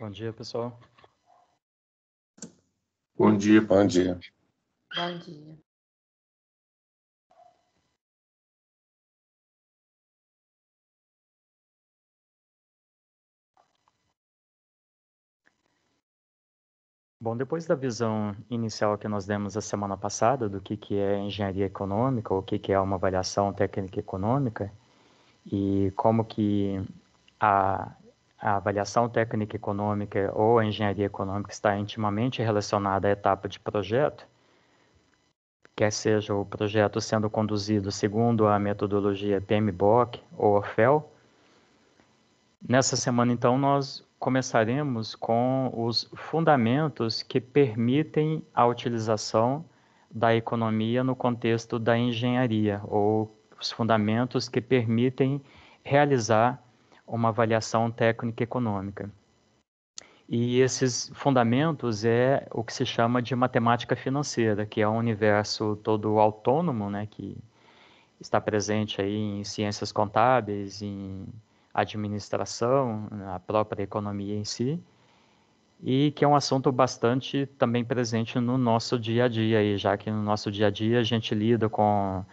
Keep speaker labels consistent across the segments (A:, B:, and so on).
A: Bom dia, pessoal. Bom dia. Bom dia. Bom dia.
B: Bom, depois da visão inicial que nós demos a semana passada do que, que é engenharia econômica, o que, que é uma avaliação técnica econômica e como que a a avaliação técnica econômica ou a engenharia econômica está intimamente relacionada à etapa de projeto, quer seja o projeto sendo conduzido segundo a metodologia PMBOK ou OFEL. Nessa semana, então, nós começaremos com os fundamentos que permitem a utilização da economia no contexto da engenharia, ou os fundamentos que permitem realizar uma avaliação técnica econômica. E esses fundamentos é o que se chama de matemática financeira, que é um universo todo autônomo, né, que está presente aí em ciências contábeis, em administração, a própria economia em si, e que é um assunto bastante também presente no nosso dia a dia, aí, já que no nosso dia a dia a gente lida com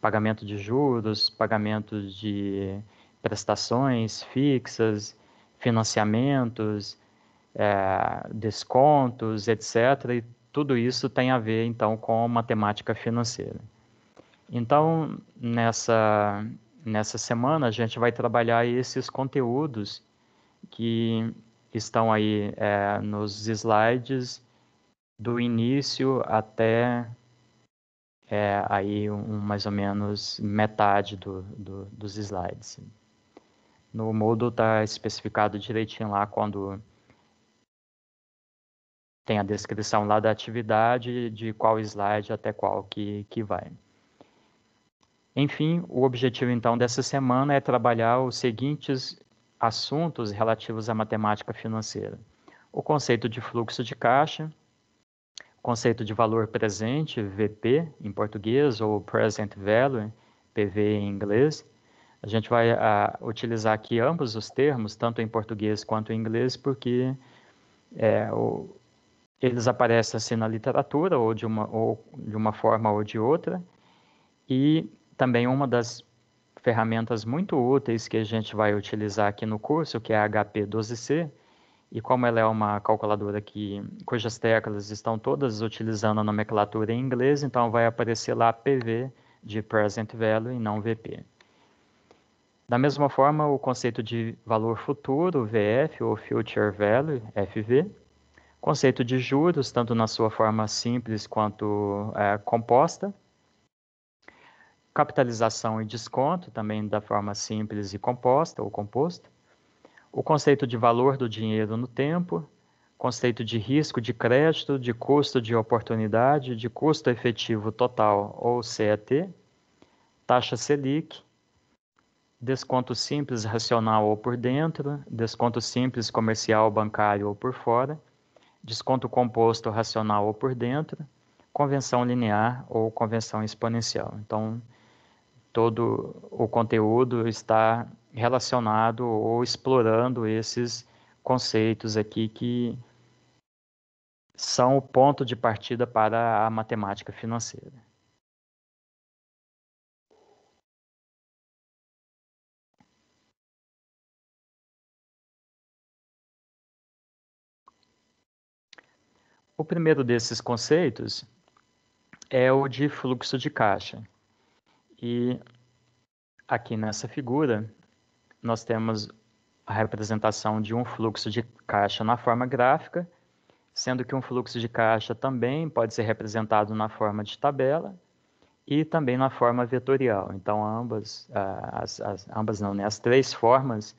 B: pagamento de juros, pagamento de prestações fixas, financiamentos, é, descontos, etc. E tudo isso tem a ver então com matemática financeira. Então, nessa, nessa semana, a gente vai trabalhar esses conteúdos que estão aí é, nos slides do início até é, aí um, mais ou menos metade do, do, dos slides. No Moodle está especificado direitinho lá quando tem a descrição lá da atividade, de qual slide até qual que, que vai. Enfim, o objetivo então dessa semana é trabalhar os seguintes assuntos relativos à matemática financeira: o conceito de fluxo de caixa, o conceito de valor presente, VP em português, ou present value, PV em inglês, a gente vai a, ah, utilizar aqui ambos os termos, tanto em português quanto em inglês, porque é, o, eles aparecem assim na literatura, ou de, uma, ou de uma forma ou de outra, e também uma das ferramentas muito úteis que a gente vai utilizar aqui no curso, que é a HP12C, e como ela é uma calculadora que, cujas teclas estão todas utilizando a nomenclatura em inglês, então vai aparecer lá PV de Present Value e não VP. Da mesma forma, o conceito de valor futuro, VF, ou Future Value, FV, conceito de juros, tanto na sua forma simples quanto é, composta, capitalização e desconto, também da forma simples e composta ou composta, o conceito de valor do dinheiro no tempo, conceito de risco de crédito, de custo de oportunidade, de custo efetivo total ou CET, taxa Selic, desconto simples racional ou por dentro, desconto simples comercial, bancário ou por fora, desconto composto racional ou por dentro, convenção linear ou convenção exponencial. Então, todo o conteúdo está relacionado ou explorando esses conceitos aqui que são o ponto de partida para a matemática financeira. O primeiro desses conceitos é o de fluxo de caixa. E aqui nessa figura, nós temos a representação de um fluxo de caixa na forma gráfica, sendo que um fluxo de caixa também pode ser representado na forma de tabela e também na forma vetorial. Então, ambas, ah, as, as ambas não, né? as três formas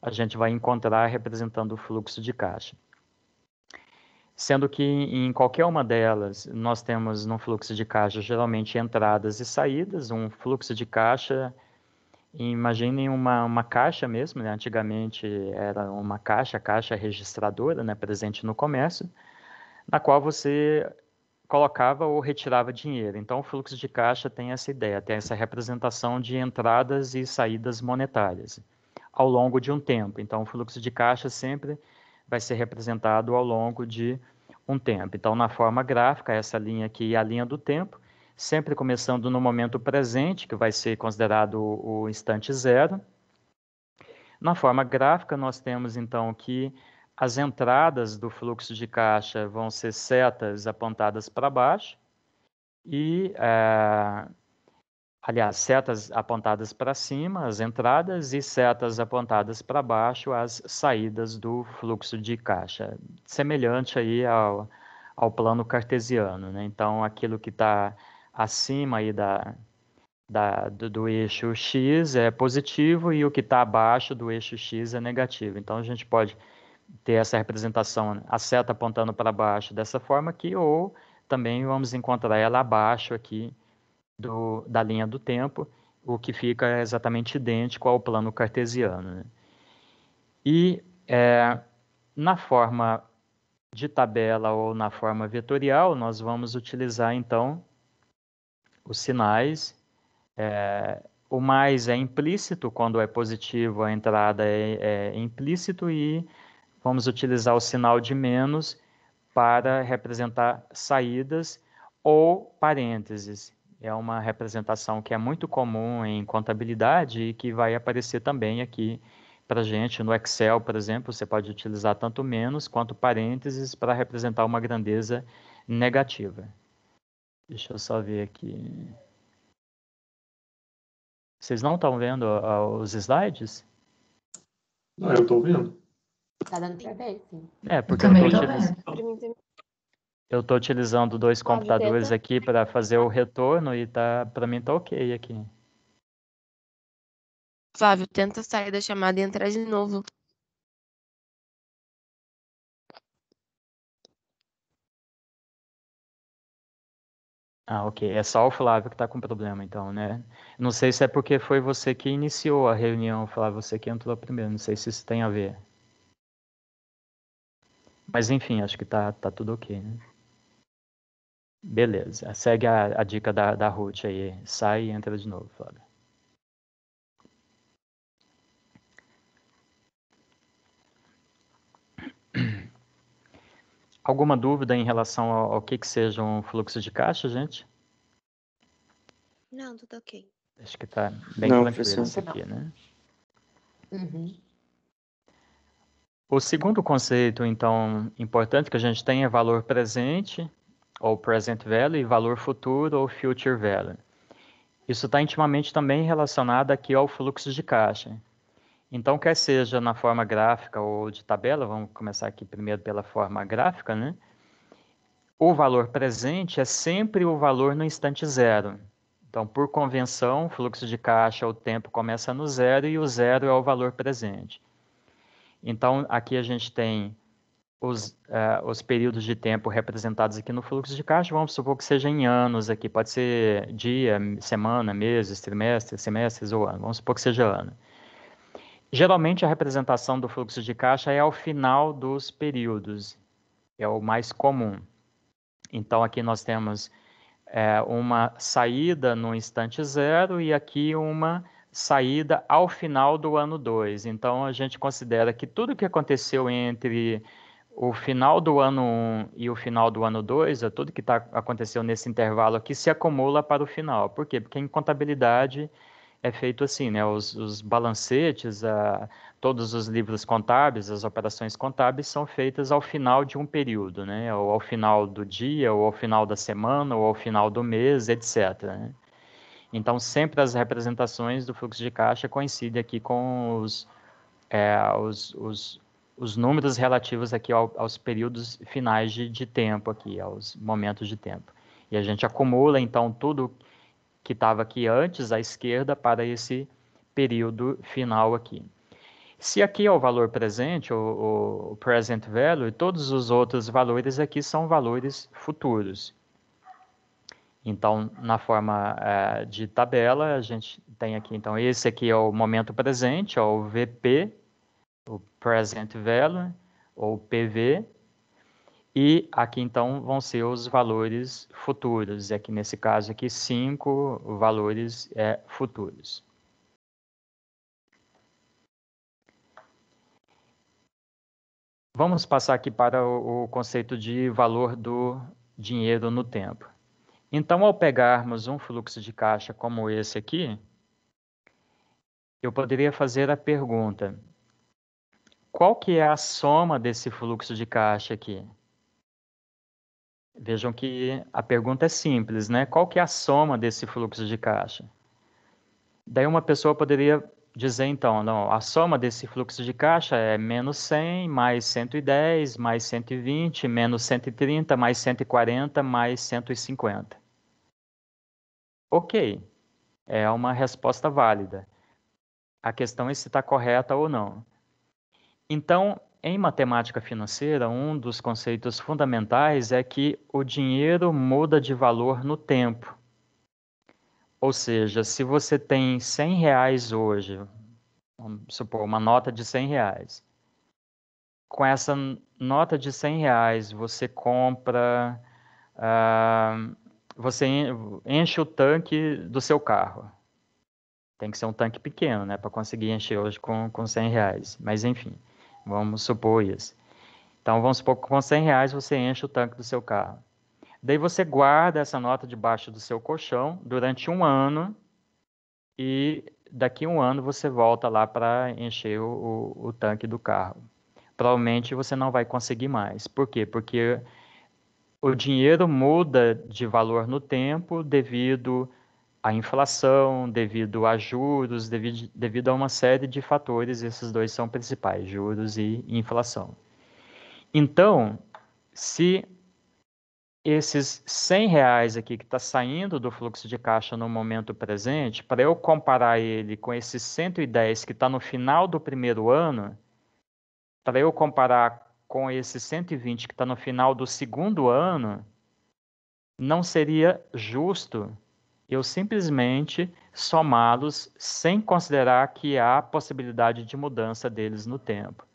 B: a gente vai encontrar representando o fluxo de caixa sendo que em qualquer uma delas nós temos no fluxo de caixa geralmente entradas e saídas, um fluxo de caixa, imaginem uma, uma caixa mesmo, né? antigamente era uma caixa, caixa registradora, né? presente no comércio, na qual você colocava ou retirava dinheiro. Então o fluxo de caixa tem essa ideia, tem essa representação de entradas e saídas monetárias ao longo de um tempo. Então o fluxo de caixa sempre vai ser representado ao longo de um tempo. Então, na forma gráfica, essa linha aqui é a linha do tempo, sempre começando no momento presente, que vai ser considerado o instante zero. Na forma gráfica, nós temos então que as entradas do fluxo de caixa vão ser setas apontadas para baixo e uh, aliás, setas apontadas para cima, as entradas, e setas apontadas para baixo, as saídas do fluxo de caixa, semelhante aí ao, ao plano cartesiano. Né? Então, aquilo que está acima aí da, da, do, do eixo X é positivo e o que está abaixo do eixo X é negativo. Então, a gente pode ter essa representação, a seta apontando para baixo dessa forma aqui, ou também vamos encontrar ela abaixo aqui, do, da linha do tempo, o que fica exatamente idêntico ao plano cartesiano. Né? E é, na forma de tabela ou na forma vetorial, nós vamos utilizar então os sinais. É, o mais é implícito, quando é positivo, a entrada é, é implícito, e vamos utilizar o sinal de menos para representar saídas ou parênteses é uma representação que é muito comum em contabilidade e que vai aparecer também aqui para gente no Excel, por exemplo. Você pode utilizar tanto menos quanto parênteses para representar uma grandeza negativa. Deixa eu só ver aqui. Vocês não estão vendo os slides? Não, eu estou vendo.
A: Está dando para ver, sim.
B: É, porque eu, eu vendo. utilizando. Eu estou utilizando dois computadores aqui para fazer o retorno e tá, para mim está ok aqui.
A: Flávio, tenta sair da chamada e entrar de novo.
B: Ah, ok. É só o Flávio que está com problema, então, né? Não sei se é porque foi você que iniciou a reunião, Flávio, você que entrou primeiro. Não sei se isso tem a ver. Mas, enfim, acho que tá, tá tudo ok, né? Beleza. Segue a, a dica da, da Ruth aí. Sai e entra de novo, Flávia. Alguma dúvida em relação ao, ao, que, que seja um fluxo de caixa, gente?
C: Não, tudo ok.
B: Acho que está bem não, tranquilo isso aqui, né? Uhum. O segundo conceito, então, importante que a gente tem é valor presente ou present value, e valor futuro ou future value. Isso está intimamente também relacionado aqui ao fluxo de caixa. Então, quer seja na forma gráfica ou de tabela, vamos começar aqui primeiro pela forma gráfica, né? O valor presente é sempre o valor no instante zero. Então, por convenção, fluxo de caixa o tempo começa no zero e o zero é o valor presente. Então, aqui a gente tem os, uh, os períodos de tempo representados aqui no fluxo de caixa, vamos supor que seja em anos aqui, pode ser dia, semana, meses, trimestres semestres ou ano, vamos supor que seja ano. Geralmente a representação do fluxo de caixa é ao final dos períodos, é o mais comum. Então aqui nós temos é, uma saída no instante zero e aqui uma saída ao final do ano 2. Então a gente considera que tudo que aconteceu entre o final do ano 1 um e o final do ano 2, é tudo que tá, aconteceu nesse intervalo aqui se acumula para o final. Por quê? Porque em contabilidade é feito assim, né? Os, os balancetes, a, todos os livros contábeis, as operações contábeis são feitas ao final de um período, né? Ou ao final do dia, ou ao final da semana, ou ao final do mês, etc. Né? Então, sempre as representações do fluxo de caixa coincidem aqui com os, é, os, os os números relativos aqui ao, aos períodos finais de, de, tempo aqui, aos momentos de tempo. E a gente acumula então tudo que estava aqui antes à esquerda para esse período final aqui. Se aqui é o valor presente, o, o present value, todos os outros valores aqui são valores futuros. Então, na forma é, de tabela, a gente tem aqui, então, esse aqui é o momento presente, é o VP, o present value ou PV, e aqui então vão ser os valores futuros, aqui nesse caso aqui cinco valores é, futuros. Vamos passar aqui para o conceito de valor do dinheiro no tempo. Então, ao pegarmos um fluxo de caixa como esse aqui, eu poderia fazer a pergunta: qual que é a soma desse fluxo de caixa aqui? Vejam que a pergunta é simples, né? Qual que é a soma desse fluxo de caixa? Daí uma pessoa poderia dizer então, não, a soma desse fluxo de caixa é menos 100, mais 110, mais 120, menos 130, mais 140, mais 150. Ok, é uma resposta válida. A questão é se está correta ou não. Então, em matemática financeira, um dos conceitos fundamentais é que o dinheiro muda de valor no tempo. Ou seja, se você tem 100 reais hoje, vamos supor, uma nota de 100 reais. Com essa nota de 100 reais, você compra, uh, você enche o tanque do seu carro. Tem que ser um tanque pequeno, né, para conseguir encher hoje com, com 100 reais. Mas, enfim. Vamos supor isso. Então, vamos supor que com 100 reais você enche o tanque do seu carro. Daí você guarda essa nota debaixo do seu colchão durante um ano e daqui um ano você volta lá para encher o, o, o, tanque do carro. Provavelmente você não vai conseguir mais. Por quê? Porque o dinheiro muda de valor no tempo devido a inflação, devido a juros, devido, devido a uma série de fatores, esses dois são principais, juros e inflação. Então, se esses 100 reais aqui que está saindo do fluxo de caixa no momento presente, para eu comparar ele com esses 110 que está no final do primeiro ano, para eu comparar com esses 120 que está no final do segundo ano, não seria justo eu simplesmente somá-los sem considerar que há possibilidade de mudança deles no tempo.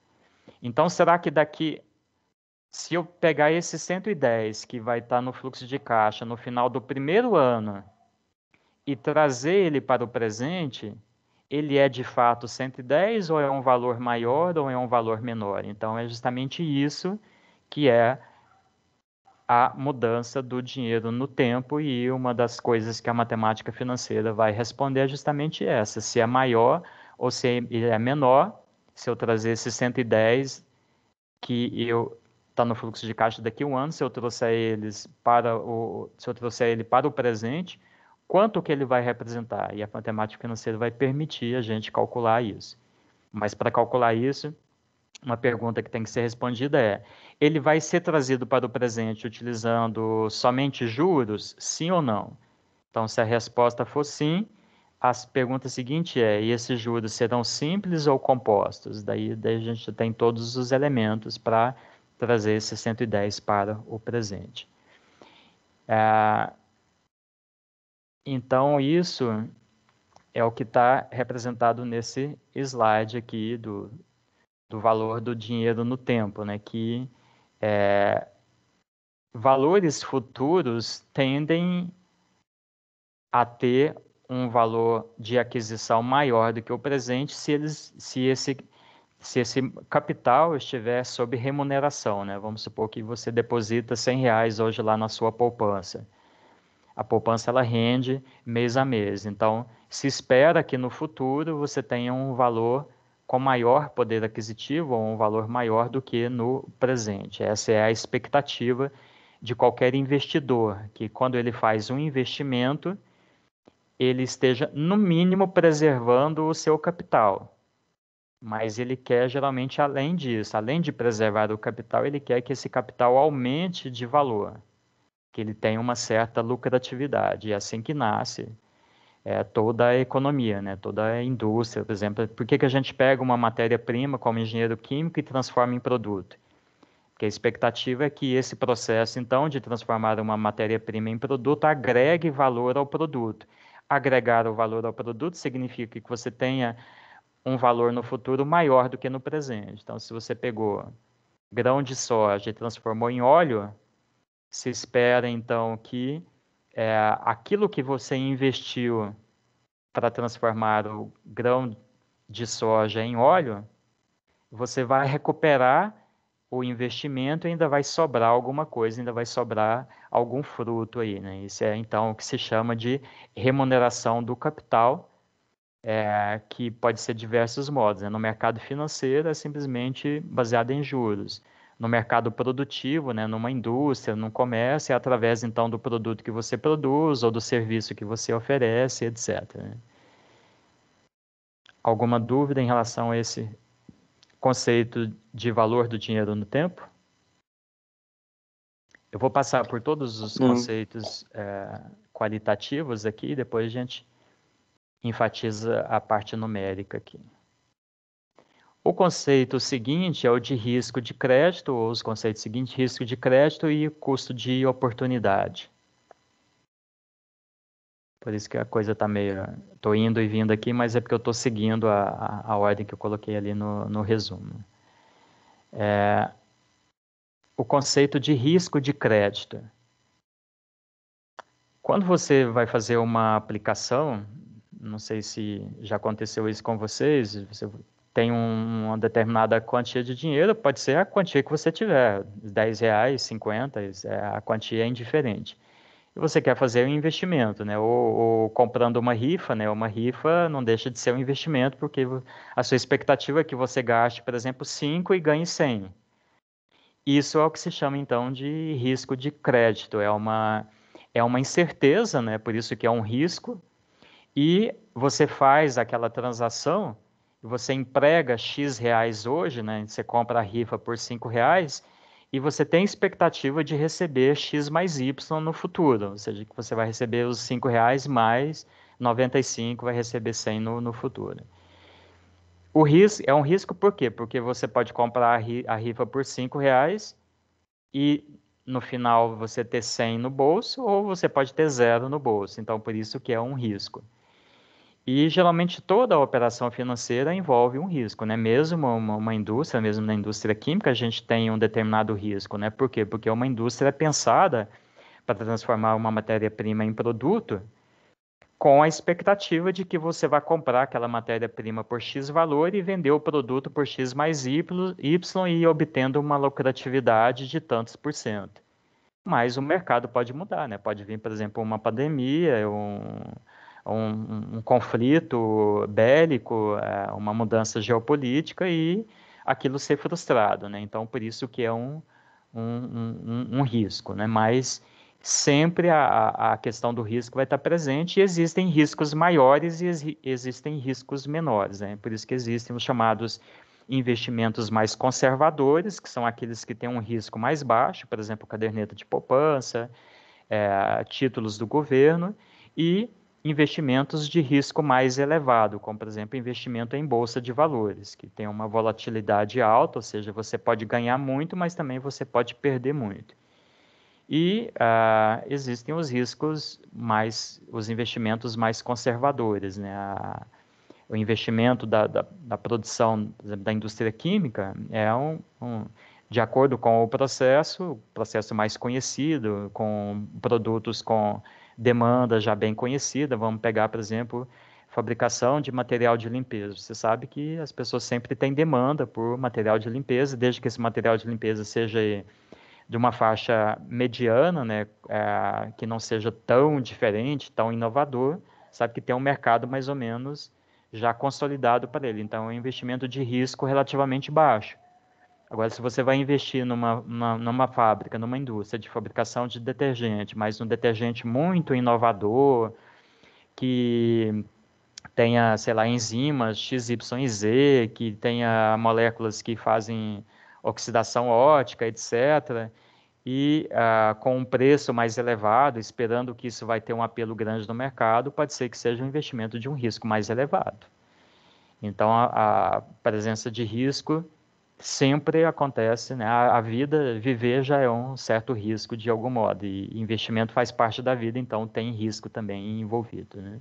B: Então, será que daqui, se eu pegar esse 110 que vai estar no fluxo de caixa no final do primeiro ano e trazer ele para o presente, ele é de fato 110 ou é um valor maior ou é um valor menor? Então, é justamente isso que é a mudança do dinheiro no tempo e uma das coisas que a matemática financeira vai responder é justamente essa, se é maior ou se é menor, se eu trazer esses 110 que eu está no fluxo de caixa daqui a um ano, se eu trouxer eles para o se eu trouxer ele para o presente, quanto que ele vai representar? E a matemática financeira vai permitir a gente calcular isso. Mas para calcular isso, uma pergunta que tem que ser respondida é: ele vai ser trazido para o presente utilizando somente juros, sim ou não? Então, se a resposta for sim, a pergunta seguinte é: e esses juros serão simples ou compostos? Daí, daí a gente tem todos os elementos para trazer esse 110 para o presente. É, então, isso é o que está representado nesse slide aqui do, do valor do dinheiro no tempo, né? Que é, valores futuros tendem a ter um valor de aquisição maior do que o presente se, eles, se, esse, se esse capital estiver sob remuneração. Né? Vamos supor que você deposita 100 reais hoje lá na sua poupança. A poupança ela rende mês a mês. Então, se espera que no futuro você tenha um valor com maior poder aquisitivo ou um valor maior do que no presente. Essa é a expectativa de qualquer investidor, que quando ele faz um investimento, ele esteja, no mínimo, preservando o seu capital. Mas ele quer, geralmente, além disso, além de preservar o capital, ele quer que esse capital aumente de valor, que ele tenha uma certa lucratividade. E é assim que nasce é, toda a economia, né? toda a indústria, por exemplo. Por que, que a gente pega uma matéria-prima como engenheiro químico e transforma em produto? Porque a expectativa é que esse processo, então, de transformar uma matéria-prima em produto, agregue valor ao produto. Agregar o valor ao produto significa que você tenha um valor no futuro maior do que no presente. Então, se você pegou grão de soja e transformou em óleo, se espera, então, que é, aquilo que você investiu para transformar o grão de soja em óleo, você vai recuperar o investimento e ainda vai sobrar alguma coisa, ainda vai sobrar algum fruto aí, né? Isso é então o que se chama de remuneração do capital, é, que pode ser diversos modos. Né? No mercado financeiro é simplesmente baseado em juros no mercado produtivo, né, numa indústria, num comércio, é através então do produto que você produz ou do serviço que você oferece, etc. Né? Alguma dúvida em relação a esse conceito de valor do dinheiro no tempo? Eu vou passar por todos os hum. conceitos é, qualitativos aqui, depois a gente enfatiza a parte numérica aqui. O conceito seguinte é o de risco de crédito, ou os conceitos seguintes, risco de crédito e custo de oportunidade. Por isso que a coisa está meio. Estou indo e vindo aqui, mas é porque eu estou seguindo a, a, ordem que eu coloquei ali no, no resumo. É, o conceito de risco de crédito. Quando você vai fazer uma aplicação, não sei se já aconteceu isso com vocês, você tem um, uma determinada quantia de dinheiro, pode ser a quantia que você tiver, 10 reais, 50, é, a quantia é indiferente. E você quer fazer um investimento, né? Ou, ou, comprando uma rifa, né? Uma rifa não deixa de ser um investimento, porque a sua expectativa é que você gaste, por exemplo, 5 e ganhe 100. Isso é o que se chama, então, de risco de crédito. É uma, é uma incerteza, né? Por isso que é um risco. E você faz aquela transação você emprega X reais hoje, né? Você compra a rifa por cinco reais e você tem expectativa de receber X mais Y no futuro, ou seja, que você vai receber os cinco reais mais 95, vai receber 100 no, no futuro. O risco é um risco por quê? Porque você pode comprar a, ri, a rifa por cinco reais e no final você ter 100 no bolso ou você pode ter zero no bolso. Então, por isso que é um risco. E geralmente toda operação financeira envolve um risco, né? Mesmo uma, uma, indústria, mesmo na indústria química, a gente tem um determinado risco, né? Por quê? Porque uma indústria é pensada para transformar uma matéria-prima em produto com a expectativa de que você vai comprar aquela matéria-prima por X valor e vender o produto por X mais Y, y e obtendo uma lucratividade de tantos por cento. Mas o mercado pode mudar, né? Pode vir, por exemplo, uma pandemia, um um, um conflito bélico, é, uma mudança geopolítica e aquilo ser frustrado, né? Então, por isso que é um, um, um, um risco, né? Mas sempre a, a questão do risco vai estar presente e existem riscos maiores e ex, existem riscos menores, né? Por isso que existem os chamados investimentos mais conservadores, que são aqueles que têm um risco mais baixo, por exemplo, caderneta de poupança, é, títulos do governo, e investimentos de risco mais elevado, como por exemplo investimento em bolsa de valores, que tem uma volatilidade alta, ou seja, você pode ganhar muito, mas também você pode perder muito. E uh, existem os riscos mais, os investimentos mais conservadores, né? A, o investimento da, da, da, produção da indústria química é um, um, de acordo com o processo, processo mais conhecido, com produtos com demanda já bem conhecida. Vamos pegar, por exemplo, fabricação de material de limpeza. Você sabe que as pessoas sempre têm demanda por material de limpeza, desde que esse material de limpeza seja de uma faixa mediana, né, é, que não seja tão diferente, tão inovador, sabe que tem um mercado mais ou menos já consolidado para ele. Então, é um investimento de risco relativamente baixo. Agora, se você vai investir numa, numa, numa, fábrica, numa indústria de fabricação de detergente, mas um detergente muito inovador, que tenha, sei lá, enzimas XYZ, que tenha moléculas que fazem oxidação ótica, etc., e ah, com um preço mais elevado, esperando que isso vai ter um apelo grande no mercado, pode ser que seja um investimento de um risco mais elevado. Então, a, a presença de risco sempre acontece, né? A, a, vida, viver já é um certo risco de algum modo, e investimento faz parte da vida, então tem risco também envolvido, né?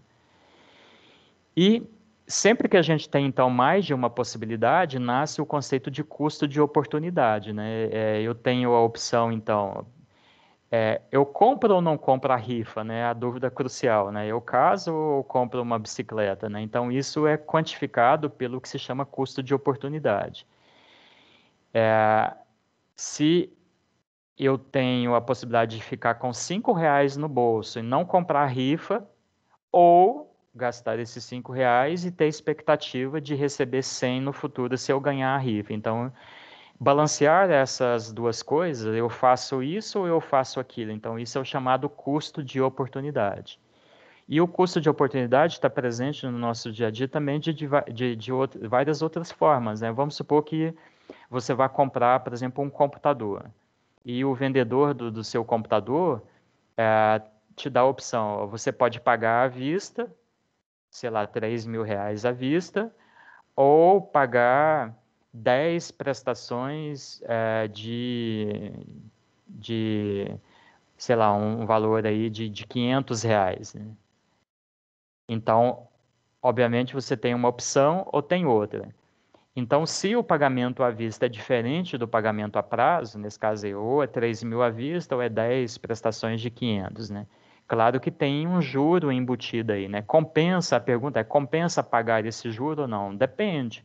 B: E sempre que a gente tem, então, mais de uma possibilidade, nasce o conceito de custo de oportunidade, né? É, eu tenho a opção, então, é, eu compro ou não compro a rifa, né? A dúvida crucial, né? Eu caso ou compro uma bicicleta, né? Então, isso é quantificado pelo que se chama custo de oportunidade. É, se eu tenho a possibilidade de ficar com cinco reais no bolso e não comprar a rifa, ou gastar esses cinco reais e ter expectativa de receber 100 no futuro se eu ganhar a rifa. Então, balancear essas duas coisas, eu faço isso ou eu faço aquilo. Então, isso é o chamado custo de oportunidade. E o custo de oportunidade está presente no nosso dia a dia também de, de, de, de várias outras formas. Né? Vamos supor que você vai comprar, por exemplo, um computador. E o vendedor do, do seu computador é, te dá a opção: você pode pagar à vista, sei lá, 3 mil reais à vista, ou pagar 10 prestações é, de, de, sei lá, um valor aí de, de 500 reais. Né? Então, obviamente, você tem uma opção ou tem outra. Então, se o pagamento à vista é diferente do pagamento a prazo, nesse caso, ou é 3 mil à vista, ou é 10 prestações de 500, né? Claro que tem um juro embutido aí, né? Compensa, a pergunta é, compensa pagar esse juro ou não? Depende.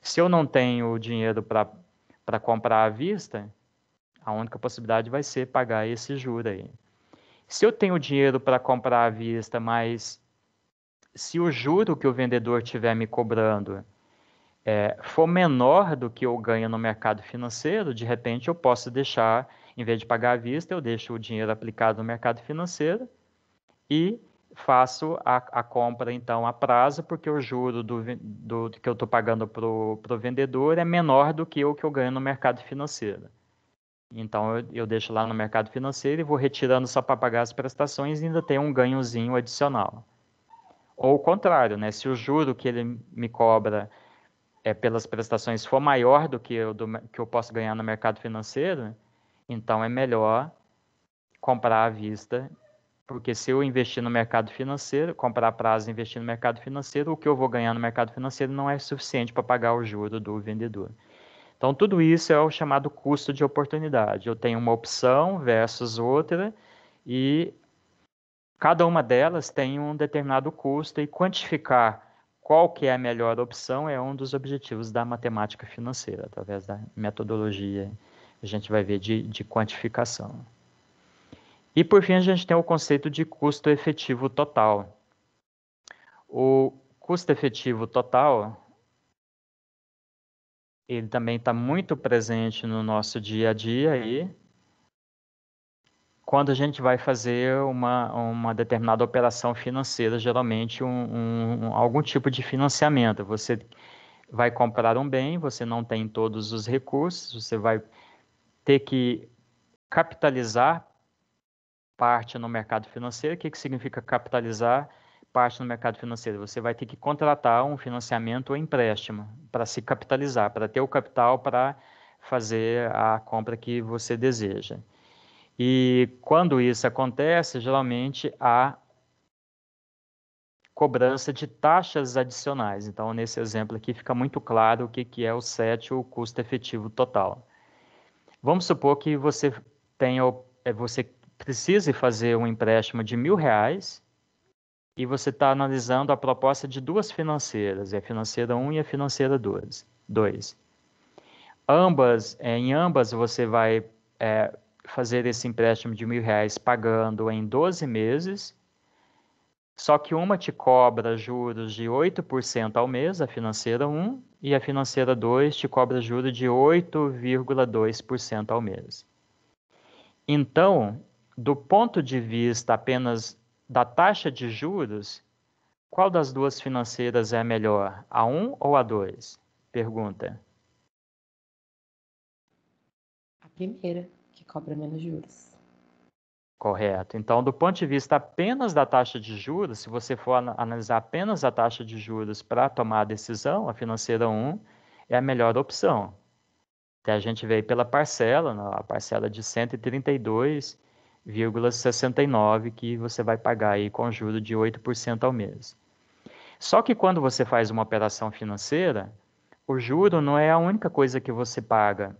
B: Se eu não tenho dinheiro para comprar à vista, a única possibilidade vai ser pagar esse juro aí. Se eu tenho dinheiro para comprar à vista, mas se o juro que o vendedor tiver me cobrando é, for menor do que eu ganho no mercado financeiro, de repente eu posso deixar, em vez de pagar à vista, eu deixo o dinheiro aplicado no mercado financeiro e faço a, a compra então a prazo, porque o juro do, do, do que eu estou pagando para o vendedor é menor do que o que eu ganho no mercado financeiro. Então eu, eu deixo lá no mercado financeiro e vou retirando só para pagar as prestações e ainda tem um ganhozinho adicional. Ou o contrário, né? se o juro que ele me cobra é, pelas prestações for maior do que eu, do, que eu posso ganhar no mercado financeiro, então é melhor comprar à vista, porque se eu investir no mercado financeiro, comprar a prazo e investir no mercado financeiro, o que eu vou ganhar no mercado financeiro não é suficiente para pagar o juro do vendedor. Então, tudo isso é o chamado custo de oportunidade. Eu tenho uma opção versus outra, e cada uma delas tem um determinado custo, e quantificar qual que é a melhor opção é um dos objetivos da matemática financeira, através da metodologia a gente vai ver de, de quantificação. E por fim, a gente tem o conceito de custo efetivo total. O custo efetivo total ele também está muito presente no nosso dia a dia e quando a gente vai fazer uma, uma determinada operação financeira, geralmente um, um, algum tipo de financiamento. Você vai comprar um bem, você não tem todos os recursos, você vai ter que capitalizar parte no mercado financeiro. O que, que significa capitalizar parte no mercado financeiro? Você vai ter que contratar um financiamento ou empréstimo para se capitalizar, para ter o capital para fazer a compra que você deseja. E quando isso acontece, geralmente há cobrança de taxas adicionais. Então, nesse exemplo aqui, fica muito claro o que, que é o SET, o custo efetivo total. Vamos supor que você tenha, eh, você precise fazer um empréstimo de mil reais e você está analisando a proposta de duas financeiras, a financeira 1 e a financeira 2. Ambas, eh, em ambas você vai é, fazer esse empréstimo de mil reais pagando em 12 meses, só que uma te cobra juros de 8% ao mês, a financeira 1, e a financeira 2 te cobra juros de 8,2% ao mês. Então, do ponto de vista apenas da taxa de juros, qual das duas financeiras é melhor, a 1 ou a 2? Pergunta.
C: A primeira cobra menos juros.
B: Correto. Então, do ponto de vista apenas da taxa de juros, se você for analisar apenas a taxa de juros para tomar a decisão, a financeira 1 é a melhor opção. Até a gente veio pela parcela, né, a parcela de 132,69 que você vai pagar aí com juro de 8% ao mês. Só que quando você faz uma operação financeira, o juro não é a única coisa que você paga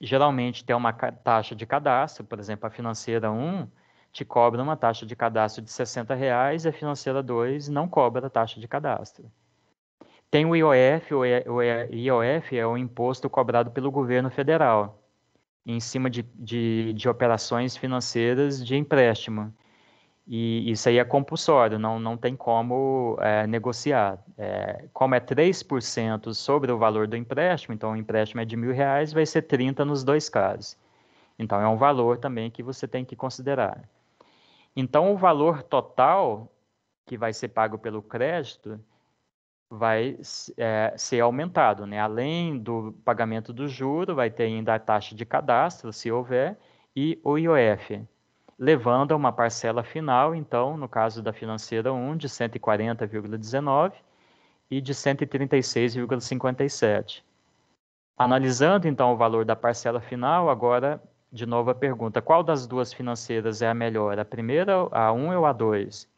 B: geralmente tem uma taxa de cadastro, por exemplo, a financeira 1 te cobra uma taxa de cadastro de 60 reais e a financeira 2 não cobra a taxa de cadastro. Tem o IOF, o IOF é o imposto cobrado pelo governo federal em cima de, de, de operações financeiras de empréstimo. E isso aí é compulsório, não, não tem como é, negociar. É, como é 3% sobre o valor do empréstimo, então o empréstimo é de mil reais, vai ser 30 nos dois casos. Então é um valor também que você tem que considerar. Então o valor total que vai ser pago pelo crédito vai é, ser aumentado, né? Além do pagamento do juro, vai ter ainda a taxa de cadastro, se houver, e o IOF levando a uma parcela final, então, no caso da financeira 1, de 140,19 e de 136,57. Analisando, então, o valor da parcela final, agora, de novo a pergunta, qual das duas financeiras é a melhor, a primeira, a 1 ou a 2?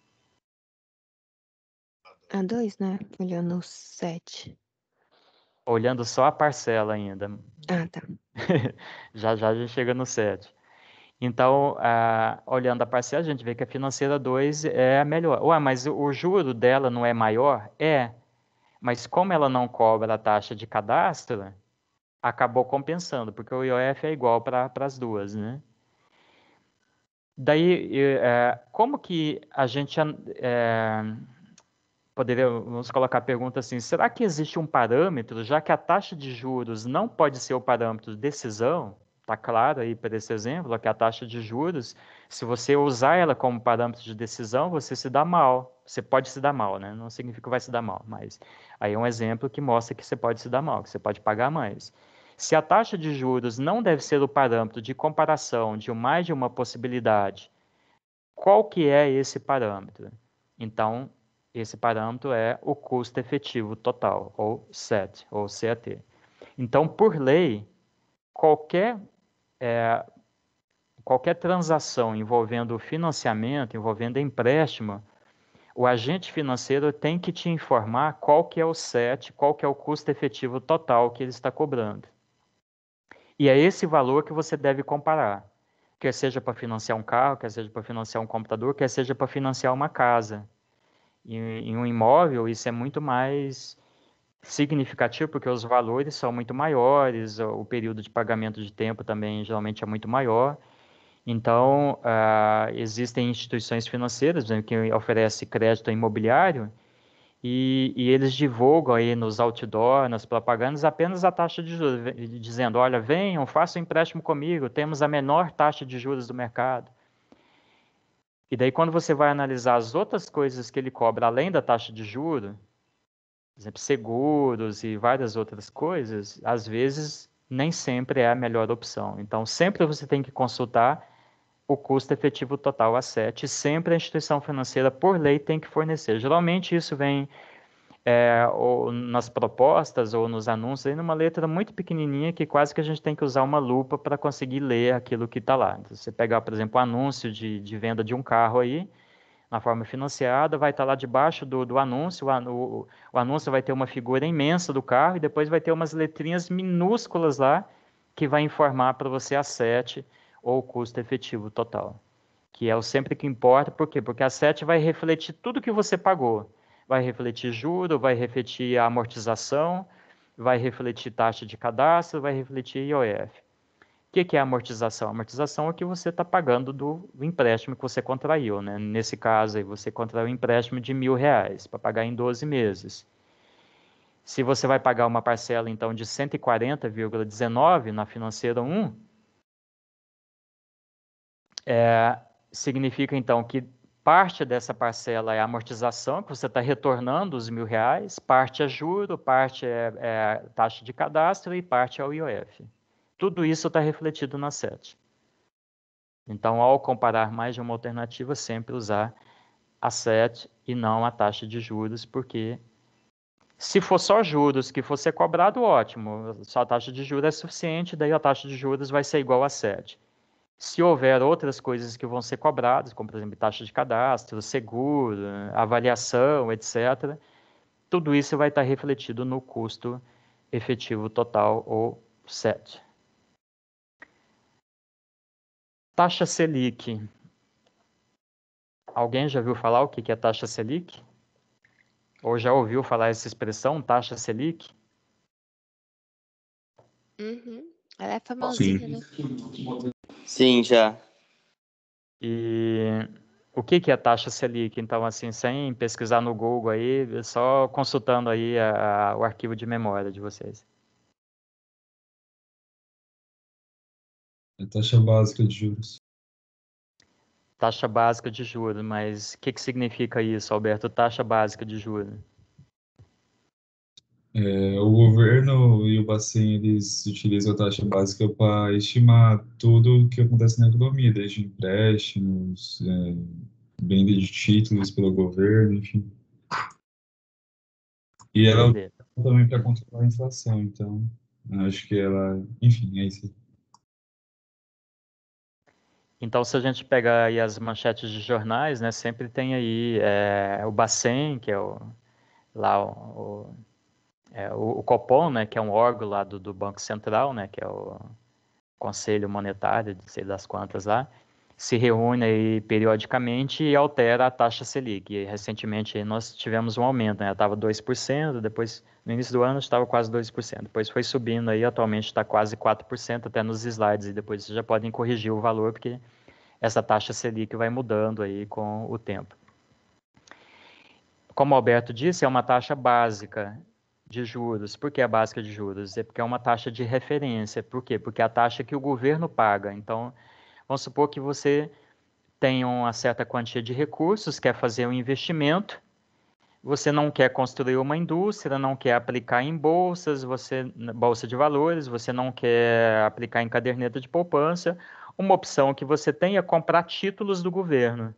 C: A 2, né? Olhando o 7.
B: Olhando só a parcela ainda.
C: Ah, tá.
B: já já já chega no 7. Então, a, olhando a parcela, a gente vê que a financeira 2 é a melhor. Ué, mas o, juro dela não é maior? É. Mas como ela não cobra a taxa de cadastro, acabou compensando, porque o IOF é igual para as duas, né? Daí, é, como que a gente... É, poderíamos colocar a pergunta assim: será que existe um parâmetro, já que a taxa de juros não pode ser o parâmetro de decisão? está claro aí para esse exemplo, é que a taxa de juros, se você usar ela como parâmetro de decisão, você se dá mal. Você pode se dar mal, né? Não significa que vai se dar mal, mas aí é um exemplo que mostra que você pode se dar mal, que você pode pagar mais. Se a taxa de juros não deve ser o parâmetro de comparação de mais de uma possibilidade, qual que é esse parâmetro? Então, esse parâmetro é o custo efetivo total, ou CET, ou CAT. Então, por lei, qualquer é, qualquer transação envolvendo financiamento, envolvendo empréstimo, o agente financeiro tem que te informar qual que é o set, qual que é o custo efetivo total que ele está cobrando. E é esse valor que você deve comparar, quer seja para financiar um carro, quer seja para financiar um computador, quer seja para financiar uma casa. Em, em um imóvel, isso é muito mais significativo, porque os valores são muito maiores, o período de pagamento de tempo também geralmente é muito maior. Então, uh, existem instituições financeiras exemplo, né, que oferecem crédito imobiliário e, e, eles divulgam aí nos outdoors, nas propagandas, apenas a taxa de juros, dizendo, olha, venham, façam um empréstimo comigo, temos a menor taxa de juros do mercado. E daí, quando você vai analisar as outras coisas que ele cobra, além da taxa de juros, por exemplo, seguros e várias outras coisas, às vezes nem sempre é a melhor opção. Então, sempre você tem que consultar o custo efetivo total a 7, sempre a instituição financeira, por lei, tem que fornecer. Geralmente, isso vem é, nas propostas ou nos anúncios, aí numa letra muito pequenininha que quase que a gente tem que usar uma lupa para conseguir ler aquilo que está lá. Então, você pegar, por exemplo, o um anúncio de, de venda de um carro aí, na forma financiada, vai estar lá debaixo do, do anúncio, o, o, o, anúncio vai ter uma figura imensa do carro e depois vai ter umas letrinhas minúsculas lá que vai informar para você a sete ou o custo efetivo total, que é o sempre que importa, por quê? Porque a sete vai refletir tudo que você pagou, vai refletir juro, vai refletir a amortização, vai refletir taxa de cadastro, vai refletir IOF. O que, que, é amortização? Amortização é o que você está pagando do empréstimo que você contraiu. Né? Nesse caso, aí, você contraiu um empréstimo de mil reais para pagar em 12 meses. Se você vai pagar uma parcela, então, de 140,19 na financeira 1, é, significa, então, que parte dessa parcela é amortização, que você está retornando os mil reais, parte é juro, parte é, é taxa de cadastro e parte é o IOF. Tudo isso está refletido na SET. Então, ao comparar mais de uma alternativa, sempre usar a SET e não a taxa de juros, porque se for só juros que for ser cobrado, ótimo, só a taxa de juros é suficiente, daí a taxa de juros vai ser igual a SET. Se houver outras coisas que vão ser cobradas, como por exemplo taxa de cadastro, seguro, avaliação, etc., tudo isso vai estar tá refletido no custo efetivo total ou SET. Taxa Selic. Alguém já viu falar o que é taxa Selic? Ou já ouviu falar essa expressão, taxa Selic?
C: Uhum. Ela é famosinha,
D: Sim.
B: né? Sim, já. E o que, é taxa Selic? Então, assim, sem pesquisar no Google aí, só consultando aí a, a, o arquivo de memória de vocês.
A: É taxa básica de juros.
B: Taxa básica de juros, mas o que, que significa isso, Alberto? Taxa básica de juros?
D: É, o governo e o Bacen eles utilizam a taxa básica para estimar tudo o que acontece na economia, desde empréstimos, é, venda de títulos pelo governo, enfim. E ela também para controlar a inflação, então
B: acho que ela, enfim, é isso. Então, se a gente pegar aí as manchetes de jornais, né, sempre tem aí é, o Bacen, que é o, lá o, é, o, o, Copom, né, que é um órgão lá do, do Banco Central, né, que é o Conselho Monetário, de sei das quantas lá, se reúne aí periodicamente e altera a taxa Selic. E recentemente nós tivemos um aumento, né? Estava 2%, depois no início do ano estava quase 2%, depois foi subindo aí, atualmente está quase 4%, até nos slides, e depois vocês já podem corrigir o valor, porque essa taxa Selic vai mudando aí com o tempo. Como o Alberto disse, é uma taxa básica de juros. Por que a básica de juros? É porque é uma taxa de referência. Por quê? Porque é a taxa que o governo paga. Então, Vamos supor que você tem uma certa quantia de recursos, quer fazer um investimento, você não quer construir uma indústria, não quer aplicar em bolsas, você bolsa de valores, você não quer aplicar em caderneta de poupança. Uma opção que você tem é comprar títulos do governo. O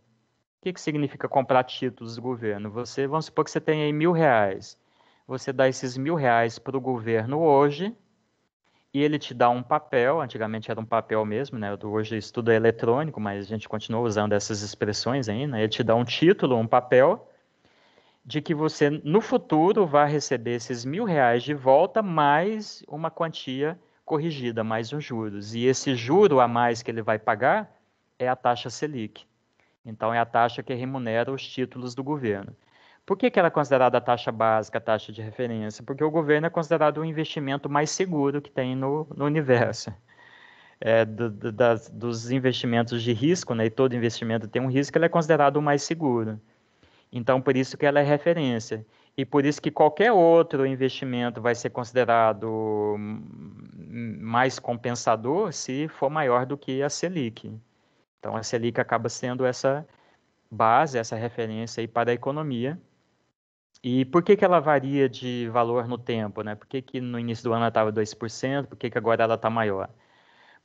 B: que, que significa comprar títulos do governo? Você, vamos supor que você tem aí mil reais. Você dá esses mil reais para o governo hoje, e ele te dá um papel, antigamente era um papel mesmo, né? Hoje isso tudo é eletrônico, mas a gente continua usando essas expressões ainda. Né? Ele te dá um título, um papel, de que você no futuro vai receber esses mil reais de volta mais uma quantia corrigida, mais os juros. E esse juro a mais que ele vai pagar é a taxa Selic. Então é a taxa que remunera os títulos do governo. Por que, que ela é considerada a taxa básica, a taxa de referência? Porque o governo é considerado o um investimento mais seguro que tem no, no universo. É, do, do, das, dos investimentos de risco, né, e todo investimento tem um risco, ele é considerado o mais seguro. Então, por isso que ela é referência. E por isso que qualquer outro investimento vai ser considerado mais compensador se for maior do que a Selic. Então, a Selic acaba sendo essa base, essa referência aí para a economia e por que, que ela varia de valor no tempo? Né? Por que, que no início do ano ela estava 2%? Por que, que agora ela está maior?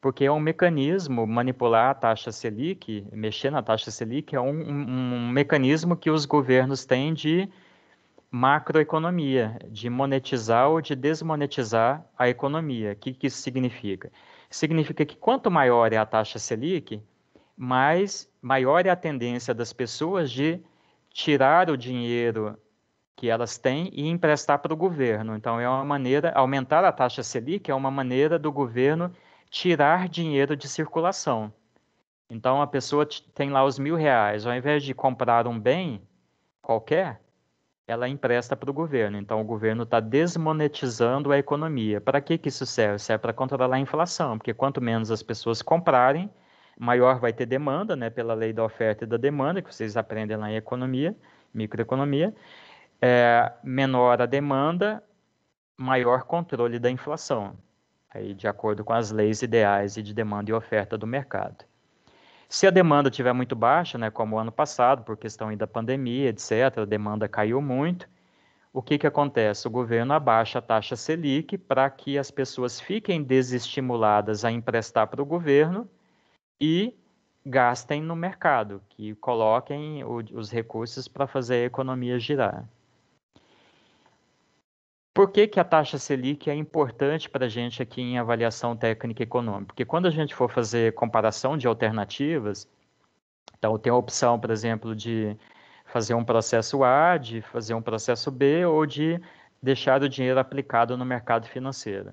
B: Porque é um mecanismo, manipular a taxa Selic, mexer na taxa Selic, é um, um, um mecanismo que os governos têm de macroeconomia, de monetizar ou de desmonetizar a economia. O que, que isso significa? Significa que quanto maior é a taxa Selic, mais maior é a tendência das pessoas de tirar o dinheiro que elas têm e emprestar para o governo. Então, é uma maneira, aumentar a taxa Selic é uma maneira do governo tirar dinheiro de circulação. Então, a pessoa tem lá os mil reais, ao invés de comprar um bem qualquer, ela empresta para o governo. Então, o governo está desmonetizando a economia. Para que, que isso serve? Serve para controlar a inflação, porque quanto menos as pessoas comprarem, maior vai ter demanda, né, pela lei da oferta e da demanda, que vocês aprendem lá em economia, microeconomia, é, menor a demanda, maior controle da inflação, aí de acordo com as leis ideais e de demanda e oferta do mercado. Se a demanda estiver muito baixa, né, como o ano passado, por questão da pandemia, etc., a demanda caiu muito, o que, que acontece? O governo abaixa a taxa Selic para que as pessoas fiquem desestimuladas a emprestar para o governo e gastem no mercado, que coloquem o, os recursos para fazer a economia girar. Por que, que a taxa Selic é importante para a gente aqui em avaliação técnica econômica? Porque quando a gente for fazer comparação de alternativas, então tem a opção, por exemplo, de fazer um processo A, de fazer um processo B ou de deixar o dinheiro aplicado no mercado financeiro.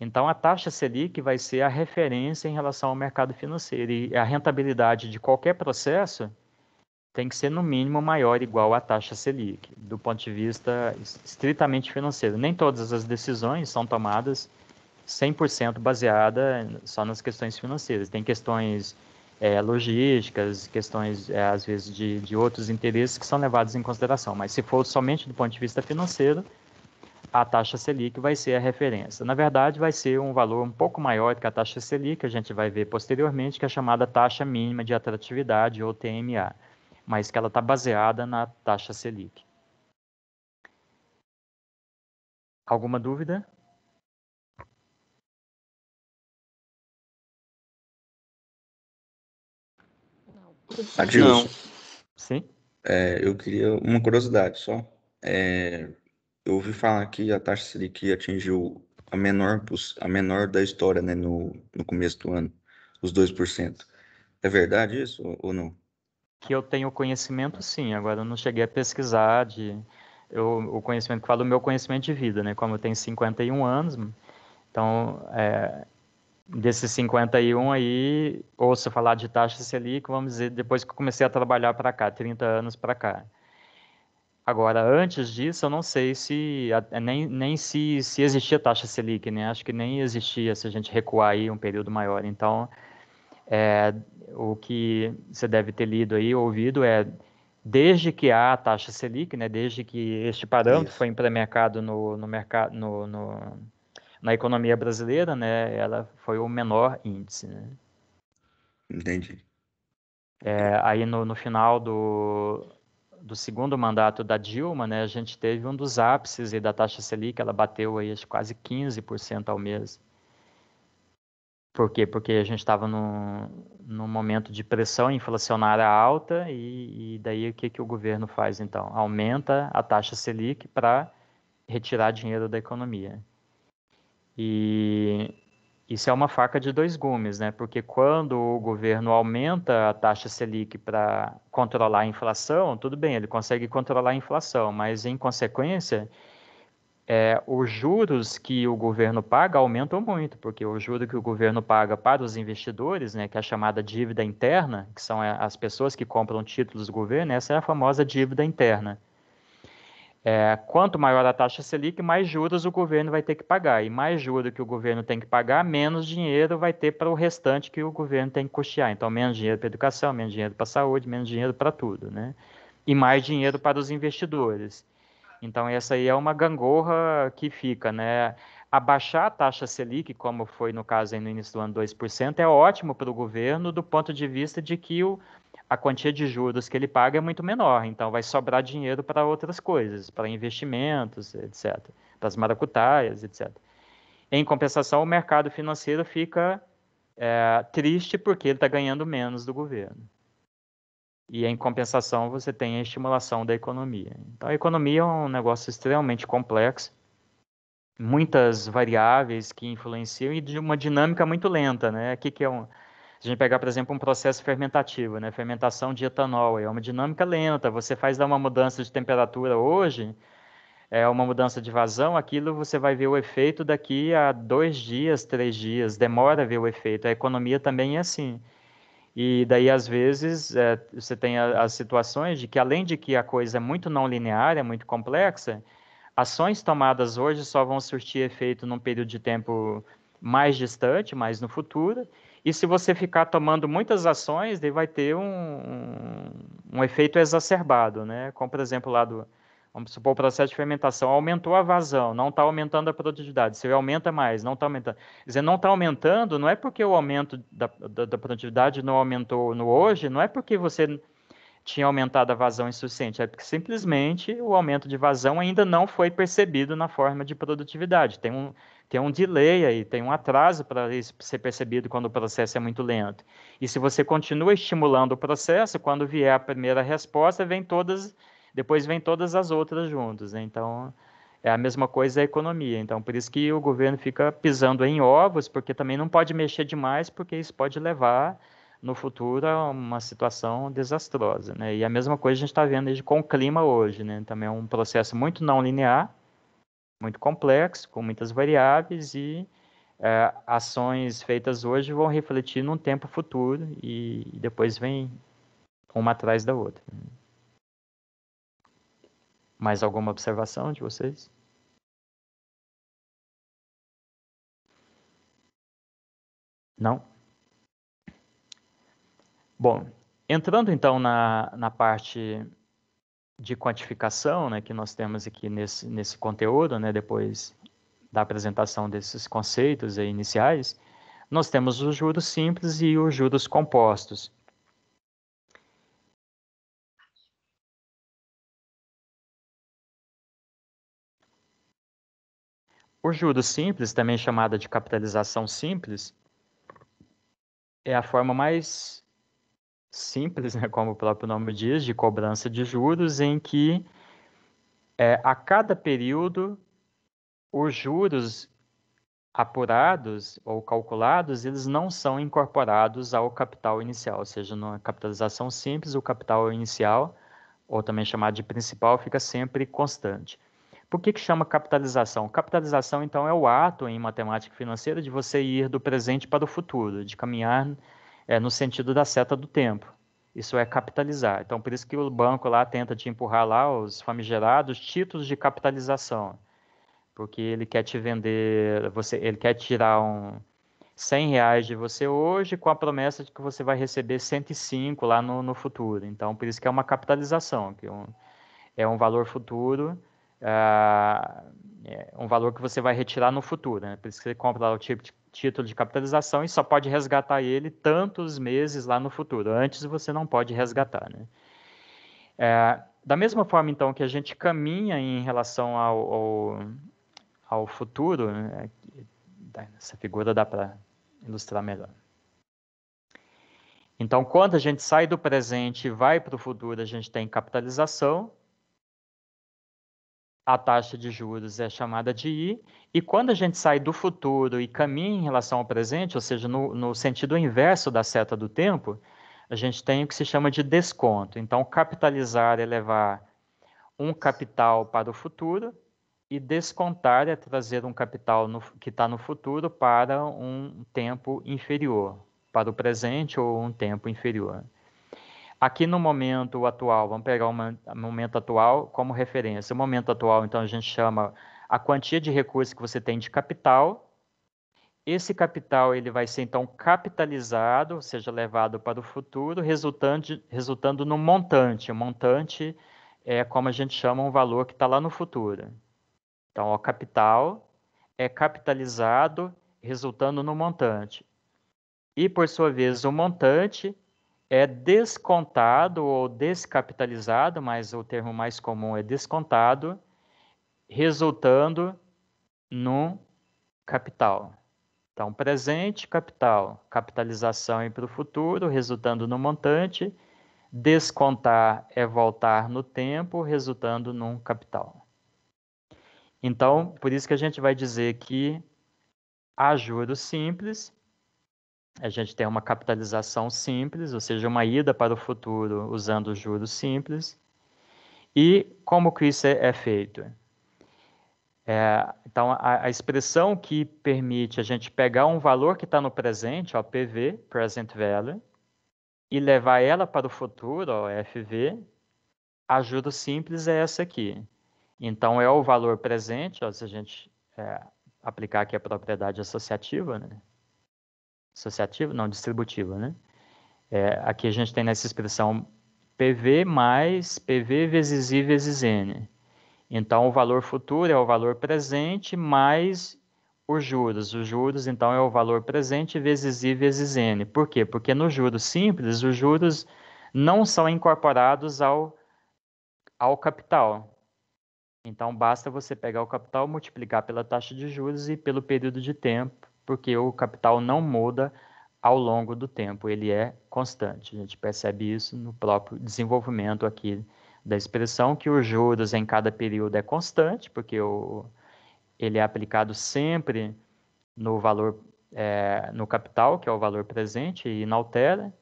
B: Então, a taxa Selic vai ser a referência em relação ao mercado financeiro e a rentabilidade de qualquer processo tem que ser no mínimo maior igual à taxa Selic, do ponto de vista estritamente financeiro. Nem todas as decisões são tomadas 100% baseada só nas questões financeiras. Tem questões é, logísticas, questões, é, às vezes, de, de outros interesses que são levados em consideração. Mas se for somente do ponto de vista financeiro, a taxa Selic vai ser a referência. Na verdade, vai ser um valor um pouco maior que a taxa Selic, que a gente vai ver posteriormente, que é chamada taxa mínima de atratividade, ou TMA mas que ela está baseada na taxa Selic.
A: Alguma dúvida? Adilson, Sim. É, eu queria uma curiosidade só. É, eu ouvi
D: falar que a taxa Selic atingiu a menor, a menor da história né, no, no começo do ano, os 2%. É verdade isso ou não?
B: que eu tenho conhecimento, sim. Agora, eu não cheguei a pesquisar de... Eu, o conhecimento que falo, o meu conhecimento de vida, né? Como eu tenho 51 anos, então, é, desses 51 aí, ouço falar de taxa Selic, vamos dizer, depois que eu comecei a trabalhar para cá, 30 anos para cá. Agora, antes disso, eu não sei se nem, nem se, se existia taxa Selic, né? Acho que nem existia se a gente recuar aí um período maior. Então, é, o que você deve ter lido aí, ouvido, é desde que há a taxa Selic, né, desde que este parâmetro Isso. foi implementado no, no mercado, no, no, na economia brasileira, né, ela foi o menor índice. Né? Entendi. É, aí no, no final do, do segundo mandato da Dilma, né, a gente teve um dos ápices da taxa Selic, ela bateu aí quase 15% ao mês. Por quê? Porque a gente estava num, no momento de pressão inflacionária alta e, e daí o que, que o governo faz então? Aumenta a taxa Selic para retirar dinheiro da economia. E isso é uma faca de dois gumes, né? Porque quando o governo aumenta a taxa Selic para controlar a inflação, tudo bem, ele consegue controlar a inflação, mas em consequência, é, os juros que o governo paga aumentam muito, porque o juro que o governo paga para os investidores, né, que é a chamada dívida interna, que são é, as pessoas que compram títulos do governo, essa é a famosa dívida interna. É, quanto maior a taxa Selic, mais juros o governo vai ter que pagar. E mais juros que o governo tem que pagar, menos dinheiro vai ter para o restante que o governo tem que custear. Então, menos dinheiro para educação, menos dinheiro para saúde, menos dinheiro para tudo. Né? E mais dinheiro para os investidores. Então, essa aí é uma gangorra que fica, né? Abaixar a taxa Selic, como foi no caso aí no início do ano 2%, é ótimo para o governo do ponto de vista de que o, a quantia de juros que ele paga é muito menor, então vai sobrar dinheiro para outras coisas, para investimentos, etc., para as maracutaias, etc. Em compensação, o mercado financeiro fica é, triste porque ele está ganhando menos do governo e em compensação você tem a estimulação da economia. Então a economia é um negócio extremamente complexo, muitas variáveis que influenciam e de uma dinâmica muito lenta, né? Aqui que é um se a gente pegar, por exemplo, um processo fermentativo, né? Fermentação de etanol, é uma dinâmica lenta. Você faz uma mudança de temperatura hoje, é uma mudança de vazão, aquilo você vai ver o efeito daqui a dois dias, três dias, demora a ver o efeito. A economia também é assim. E daí, às vezes, é, você tem a, as situações de que, além de que a coisa é muito não linear, é muito complexa, ações tomadas hoje só vão surtir efeito num período de tempo mais distante, mais no futuro. E se você ficar tomando muitas ações, daí vai ter um, um, um efeito exacerbado, né? Como, por exemplo, lá do, vamos supor, o processo de fermentação aumentou a vazão, não está aumentando a produtividade, se ele aumenta mais, não está aumentando. Quer dizer, não está aumentando, não é porque o aumento da, da, da, produtividade não aumentou no hoje, não é porque você tinha aumentado a vazão insuficiente, é porque simplesmente o aumento de vazão ainda não foi percebido na forma de produtividade. Tem um, tem um delay aí, tem um atraso para isso ser percebido quando o processo é muito lento. E se você continua estimulando o processo, quando vier a primeira resposta, vem todas depois vem todas as outras juntas. Né? Então, é a mesma coisa a economia. Então, por isso que o governo fica pisando em ovos, porque também não pode mexer demais, porque isso pode levar no futuro a uma situação desastrosa. Né? E a mesma coisa a gente está vendo com o clima hoje. Né? Também é um processo muito não linear, muito complexo, com muitas variáveis e é, ações feitas hoje vão refletir num tempo futuro e, depois vem uma atrás da outra. Né? Mais alguma observação de vocês? Não? Bom, entrando então na, na parte de quantificação né, que nós temos aqui nesse, nesse conteúdo, né, depois da apresentação desses conceitos iniciais, nós temos os juros simples e os juros compostos. O juro simples, também chamada de capitalização simples, é a forma mais simples, né, como o próprio nome diz, de cobrança de juros, em que é, a cada período os juros apurados ou calculados, eles não são incorporados ao capital inicial, ou seja, na capitalização simples, o capital inicial, ou também chamado de principal, fica sempre constante. Por que, que chama capitalização? Capitalização, então, é o ato em matemática financeira de você ir do presente para o futuro, de caminhar é, no sentido da seta do tempo. Isso é capitalizar. Então, por isso que o banco lá tenta te empurrar lá os famigerados títulos de capitalização, porque ele quer te vender, você, ele quer tirar um 100 reais de você hoje com a promessa de que você vai receber 105 lá no, no futuro. Então, por isso que é uma capitalização, que é um, é um valor futuro uh, um valor que você vai retirar no futuro. Né? Por isso que você compra lá o título de capitalização e só pode resgatar ele tantos meses lá no futuro. Antes você não pode resgatar. Né? É, da mesma forma, então, que a gente caminha em relação ao, ao, ao futuro, né? essa figura dá para ilustrar melhor. Então, quando a gente sai do presente e vai para o futuro, a gente tem capitalização, a taxa de juros é chamada de I, e quando a gente sai do futuro e caminha em relação ao presente, ou seja, no, no sentido inverso da seta do tempo, a gente tem o que se chama de desconto. Então, capitalizar é levar um capital para o futuro e descontar é trazer um capital no, que está no futuro para um tempo inferior, para o presente ou um tempo inferior. Aqui no momento atual, vamos pegar o momento atual como referência. O momento atual, então, a gente chama a quantia de recursos que você tem de capital. Esse capital ele vai ser então capitalizado, ou seja, levado para o futuro, resultante, resultando no montante. O montante é como a gente chama um valor que está lá no futuro. Então, o capital é capitalizado, resultando no montante. E, por sua vez, o montante é descontado ou descapitalizado, mas o termo mais comum é descontado, resultando no capital. Então, presente, capital, capitalização e para o futuro, resultando no montante, descontar é voltar no tempo, resultando num capital. Então, por isso que a gente vai dizer que há juros simples a gente tem uma capitalização simples, ou seja, uma ida para o futuro usando juros simples. E como que isso é, é, feito? É, então, a, a, expressão que permite a gente pegar um valor que está no presente, ó, PV, Present Value, e levar ela para o futuro, ó, FV, a juros simples é essa aqui. Então, é o valor presente, ó, se a gente é, aplicar aqui a propriedade associativa, né? associativa, não, distributiva, né? É, aqui a gente tem nessa expressão PV mais PV vezes I vezes N. Então, o valor futuro é o valor presente mais os juros. Os juros, então, é o valor presente vezes I vezes N. Por quê? Porque no juros simples, os juros não são incorporados ao, ao capital. Então, basta você pegar o capital, multiplicar pela taxa de juros e pelo período de tempo porque o capital não muda ao longo do tempo, ele é constante. A gente percebe isso no próprio desenvolvimento aqui da expressão, que os juros em cada período é constante, porque o, ele é aplicado sempre no valor, é, no capital, que é o valor presente, e inaltera.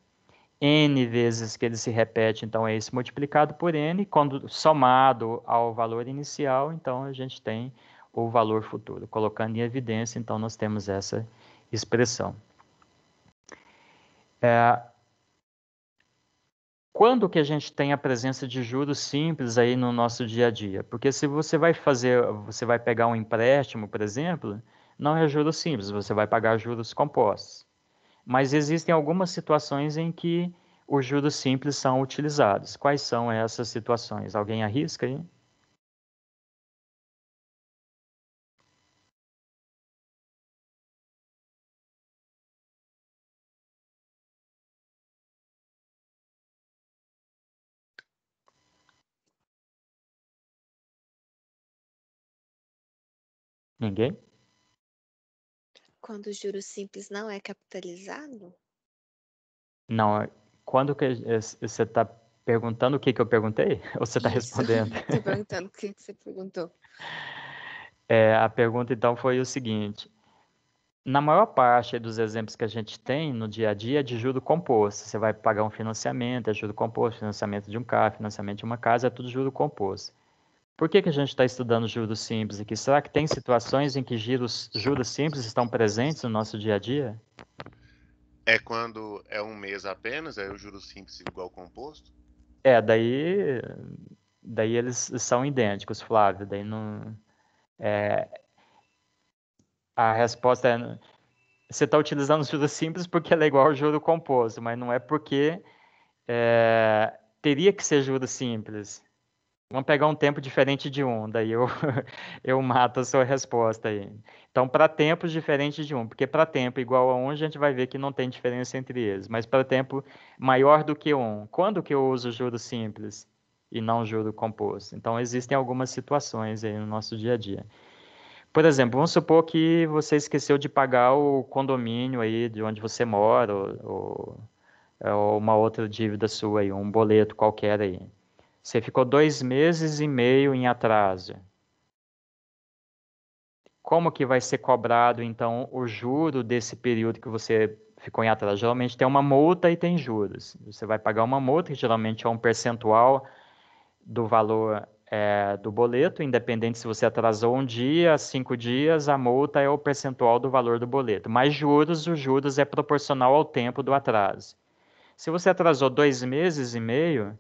B: N vezes que ele se repete, então é esse multiplicado por N, quando somado ao valor inicial, então a gente tem ou valor futuro, colocando em evidência, então nós temos essa expressão. É, quando que a gente tem a presença de juros simples aí no nosso dia a dia? Porque se você vai fazer, você vai pegar um empréstimo, por exemplo, não é juros simples, você vai pagar juros compostos. Mas existem algumas situações em que os juros simples são utilizados. Quais são essas situações? Alguém arrisca aí? Ninguém?
C: Quando o juro simples não é capitalizado?
B: Não, é, quando que você está perguntando o que, que eu perguntei? Ou você está respondendo? Estou
C: perguntando o que, que você perguntou.
B: É, a pergunta então foi o seguinte: na maior parte dos exemplos que a gente tem no dia a dia é de juro composto. Você vai pagar um financiamento, é juro composto, financiamento de um carro, financiamento de uma casa, é tudo juro composto. Por que, que a gente está estudando juros simples aqui? Será que tem situações em que juros juros simples estão presentes no nosso dia a dia?
C: É quando é um mês apenas, é o juro simples igual composto?
B: É, daí, daí eles são idênticos, Flávio. Daí não, é, a resposta é: você está utilizando o simples porque ela é igual ao juro composto, mas não é porque é, teria que ser juros simples. Vamos pegar um tempo diferente de um, daí eu, eu mato a sua resposta aí. Então, para tempos diferentes de um, porque para tempo igual a um, a gente vai ver que não tem diferença entre eles, mas para tempo maior do que um, quando que eu uso juro simples e não juro composto? Então, existem algumas situações aí no nosso dia a dia. Por exemplo, vamos supor que você esqueceu de pagar o condomínio aí de onde você mora, ou, ou, ou uma outra dívida sua aí, um boleto qualquer aí. Você ficou dois meses e meio em atraso. Como que vai ser cobrado, então, o juro desse período que você ficou em atraso? Geralmente tem uma multa e tem juros. Você vai pagar uma multa, que geralmente é um percentual do valor é, do boleto, independente se você atrasou um dia, cinco dias, a multa é o percentual do valor do boleto. Mais juros, os juros é proporcional ao tempo do atraso. Se você atrasou dois meses e meio,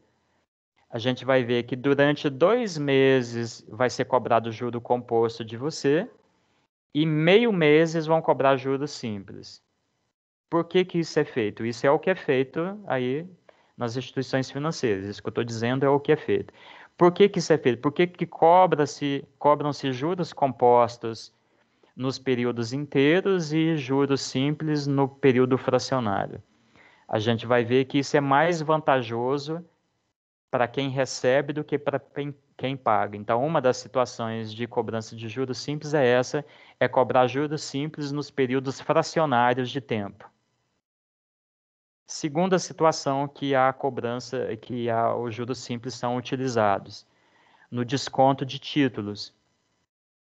B: a gente vai ver que durante dois meses vai ser cobrado juro composto de você e meio meses vão cobrar juros simples. Por que, que isso é feito? Isso é o que é feito aí nas instituições financeiras. Isso que eu estou dizendo é o que é feito. Por que, que isso é feito? Por que, que cobra-se, cobram-se juros compostos nos períodos inteiros e juros simples no período fracionário? A gente vai ver que isso é mais vantajoso para quem recebe do que para quem paga. Então, uma das situações de cobrança de juros simples é essa, é cobrar juros simples nos períodos fracionários de tempo. Segunda situação que a cobrança, que a, os juros simples são utilizados, no desconto de títulos.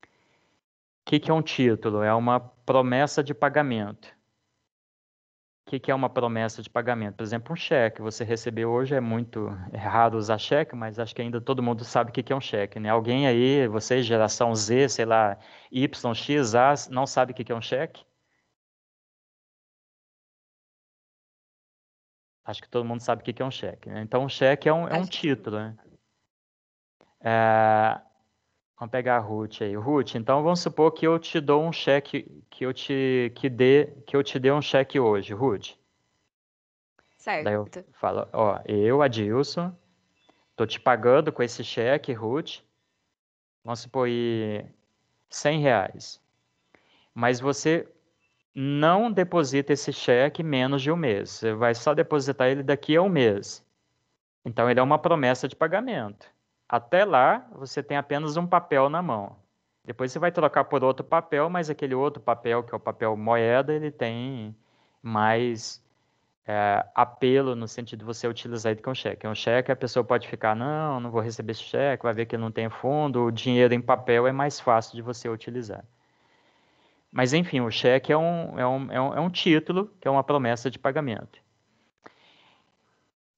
B: O que, que é um título? É uma promessa de pagamento que, que é uma promessa de pagamento? Por exemplo, um cheque. Você recebeu hoje, é muito errado usar cheque, mas acho que ainda todo mundo sabe o que, que é um cheque, né? Alguém aí, vocês, geração Z, sei lá, Y, X, A, não sabe o que, que é um cheque? Acho que todo mundo sabe o que, que é um cheque, né? Então, um cheque é um, é um título, né? É, Vamos pegar a Ruth aí. Ruth, então vamos supor que eu te dou um cheque, que eu te que dê, que eu te dê um cheque hoje, Ruth. Certo. Daí eu falo, ó, eu, Adilson, tô te pagando com esse cheque, Ruth. Vamos supor aí 100 reais. Mas você não deposita esse cheque menos de um mês. Você vai só depositar ele daqui a um mês. Então ele é uma promessa de pagamento. Até lá, você tem apenas um papel na mão. Depois você vai trocar por outro papel, mas aquele outro papel, que é o papel moeda, ele tem mais é, apelo no sentido de você utilizar ele com cheque. Um cheque, a pessoa pode ficar, não, não vou receber esse cheque, vai ver que não tem fundo, o dinheiro em papel é mais fácil de você utilizar. Mas, enfim, o cheque é um, é um, é um, é um título, que é uma promessa de pagamento.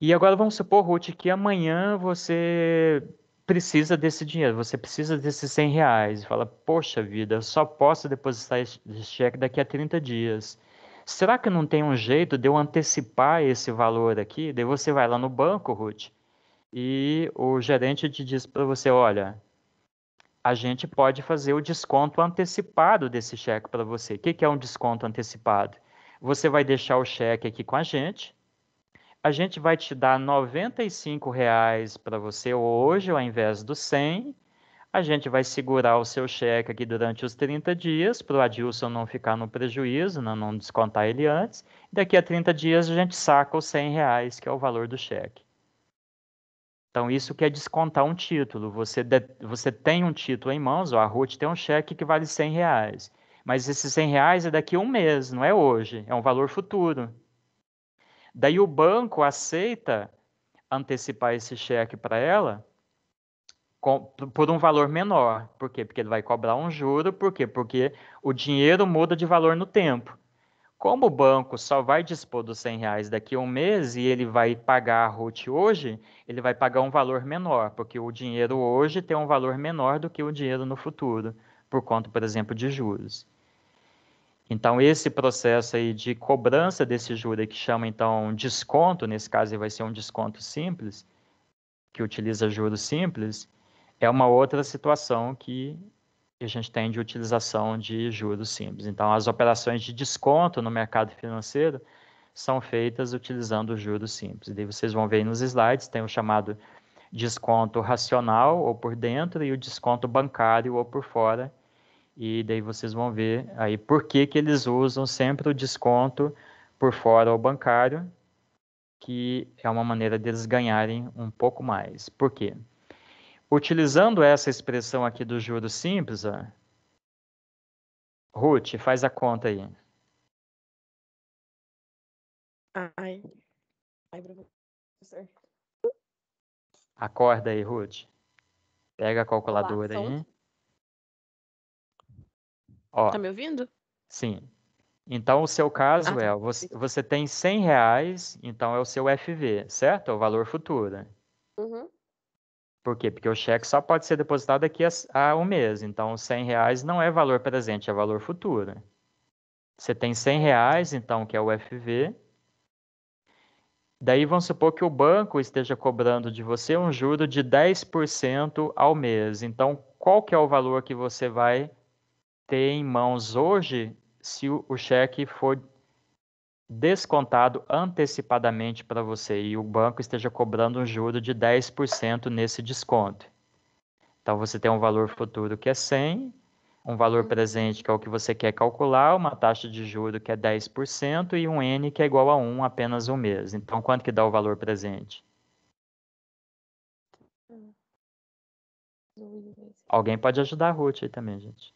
B: E agora vamos supor, Ruth, que amanhã você precisa desse dinheiro, você precisa desses 100 reais. Fala, poxa vida, eu só posso depositar esse cheque daqui a 30 dias. Será que não tem um jeito de eu antecipar esse valor aqui? Daí você vai lá no banco, Ruth, e o gerente te diz para você: olha, a gente pode fazer o desconto antecipado desse cheque para você. O que, que é um desconto antecipado? Você vai deixar o cheque aqui com a gente, a gente vai te dar R$ reais para você hoje, ao invés do 100. A gente vai segurar o seu cheque aqui durante os 30 dias, para o Adilson não ficar no prejuízo, não, né, não descontar ele antes. Daqui a 30 dias a gente saca os 100 reais, que é o valor do cheque. Então, isso quer descontar um título. Você, de, você tem um título em mãos, ó, a Ruth tem um cheque que vale 100 reais. Mas esses 100 reais é daqui a um mês, não é hoje. É um valor futuro. Daí o banco aceita antecipar esse cheque para ela com, por um valor menor. Por quê? Porque ele vai cobrar um juro. Por quê? Porque o dinheiro muda de valor no tempo. Como o banco só vai dispor dos 100 reais daqui a um mês e ele vai pagar a Ruth hoje, ele vai pagar um valor menor, porque o dinheiro hoje tem um valor menor do que o dinheiro no futuro, por conta, por exemplo, de juros. Então, esse processo aí de cobrança desse juro, que chama então desconto, nesse caso vai ser um desconto simples, que utiliza juros simples, é uma outra situação que a gente tem de utilização de juros simples. Então, as operações de desconto no mercado financeiro são feitas utilizando juros simples. Daí vocês vão ver aí nos slides, tem o chamado desconto racional ou por dentro e o desconto bancário ou por fora, e daí vocês vão ver aí por que, que eles usam sempre o desconto por fora ao bancário, que é uma maneira deles ganharem um pouco mais. Por quê? Utilizando essa expressão aqui do juro simples, ó, Ruth, faz a conta aí.
A: Ai. Ai, professor.
B: Acorda aí, Ruth. Pega a calculadora Olá, aí. Ó, tá me ouvindo? Sim. Então, o seu caso ah, tá. é, você, você tem 100 reais, então é o seu FV, certo? É o valor futuro. Uhum. Por quê? Porque o cheque só pode ser depositado daqui a, um mês. Então, 100 reais não é valor presente, é valor futuro. Você tem 100 reais, então, que é o FV. Daí, vamos supor que o banco esteja cobrando de você um juro de 10% ao mês. Então, qual que é o valor que você vai ter em mãos hoje se o, cheque for descontado antecipadamente para você e o banco esteja cobrando um juro de 10% nesse desconto. Então você tem um valor futuro que é 100, um valor uhum. presente que é o que você quer calcular, uma taxa de juro que é 10% e um N que é igual a 1 apenas um mês. Então quanto que dá o valor presente? Hum. Alguém pode ajudar a Ruth aí também, gente.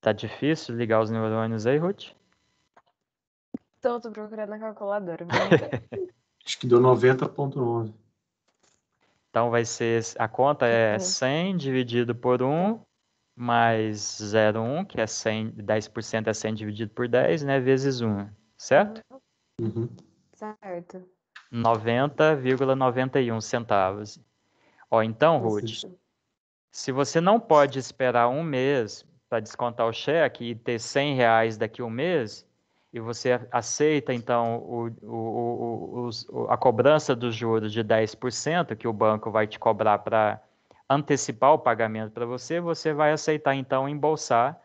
B: Tá difícil ligar os neurônios aí, Ruth?
C: Tô, então, tô procurando a calculadora.
B: Acho que deu 90.9. Então vai ser, a conta é 100 dividido por 1 mais 0,1, que é 100, 10% é 100 dividido por 10, né, vezes 1, certo? Uhum.
C: Certo.
B: 90,91 centavos. Ó, então, Ruth, se você não pode esperar um mês para descontar o cheque e ter 100 reais daqui a um mês, e você aceita, então, o, o, o, a cobrança dos juros de 10% que o banco vai te cobrar para antecipar o pagamento para você, você vai aceitar, então, embolsar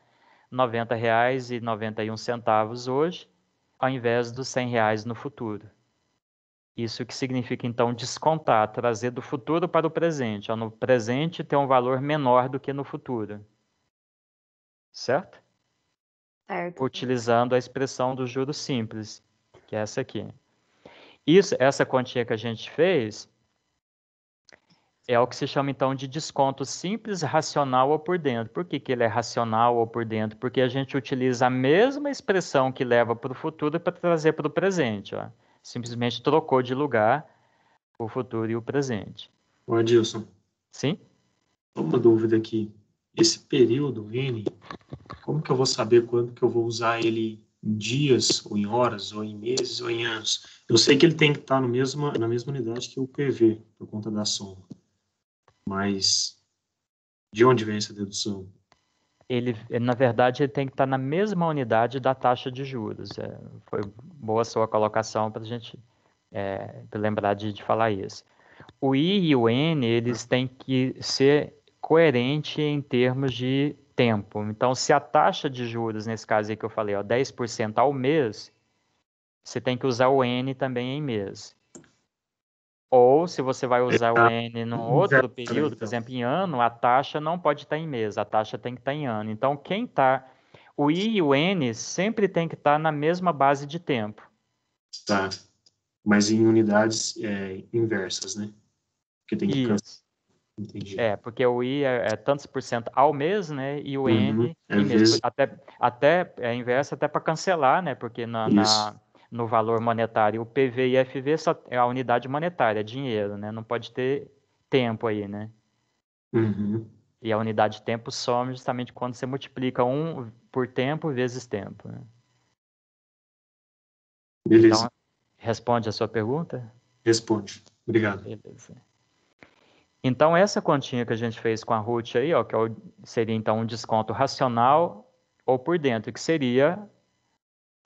B: R$ 90,91 hoje, ao invés dos R$ 100 reais no futuro. Isso que significa, então, descontar, trazer do futuro para o presente. no presente tem um valor menor do que no futuro certo? Certo. Utilizando a expressão do juro simples, que é essa aqui. Isso, essa quantia que a gente fez é o que se chama então de desconto simples, racional ou por dentro. Por que, que ele é racional ou por dentro? Porque a gente utiliza a mesma expressão que leva para o futuro para trazer para o presente. Ó. Simplesmente trocou de lugar o futuro e o presente. Ô, Adilson. Sim?
C: Uma dúvida aqui esse período N, como que eu vou saber quando que eu vou usar ele em dias, ou em horas, ou em meses, ou em anos? Eu sei que ele tem que estar no mesma, na mesma unidade que o PV, por conta da soma. Mas de onde vem essa dedução?
B: Ele, na verdade, ele tem que estar na mesma unidade da taxa de juros. É, foi boa sua colocação para a gente é, lembrar de, de falar isso. O I e o N, eles têm que ser coerente em termos de tempo. Então, se a taxa de juros, nesse caso aí que eu falei, ó, 10% ao mês, você tem que usar o N também em mês. Ou, se você vai usar o N no outro período, por então. exemplo, em ano, a taxa não pode estar em mês, a taxa tem que estar em ano. Então, quem está. O I e o N sempre tem que estar na mesma base de tempo.
C: Tá. Mas em unidades é, inversas, né? Porque tem que Isso. Entendi.
B: É, porque o I é, é, tantos por cento ao mês, né? E o uhum. N, é mês, até, até é inverso, até para cancelar, né? Porque na, na, no valor monetário, o PV e FV só é a unidade monetária, é dinheiro, né? Não pode ter tempo aí, né? Uhum. E a unidade de tempo some justamente quando você multiplica um por tempo vezes tempo. Né? Beleza. Então, responde a sua pergunta? Responde. Obrigado. Beleza. Então, essa continha que a gente fez com a Ruth aí, ó, que é seria então um desconto racional ou por dentro, que seria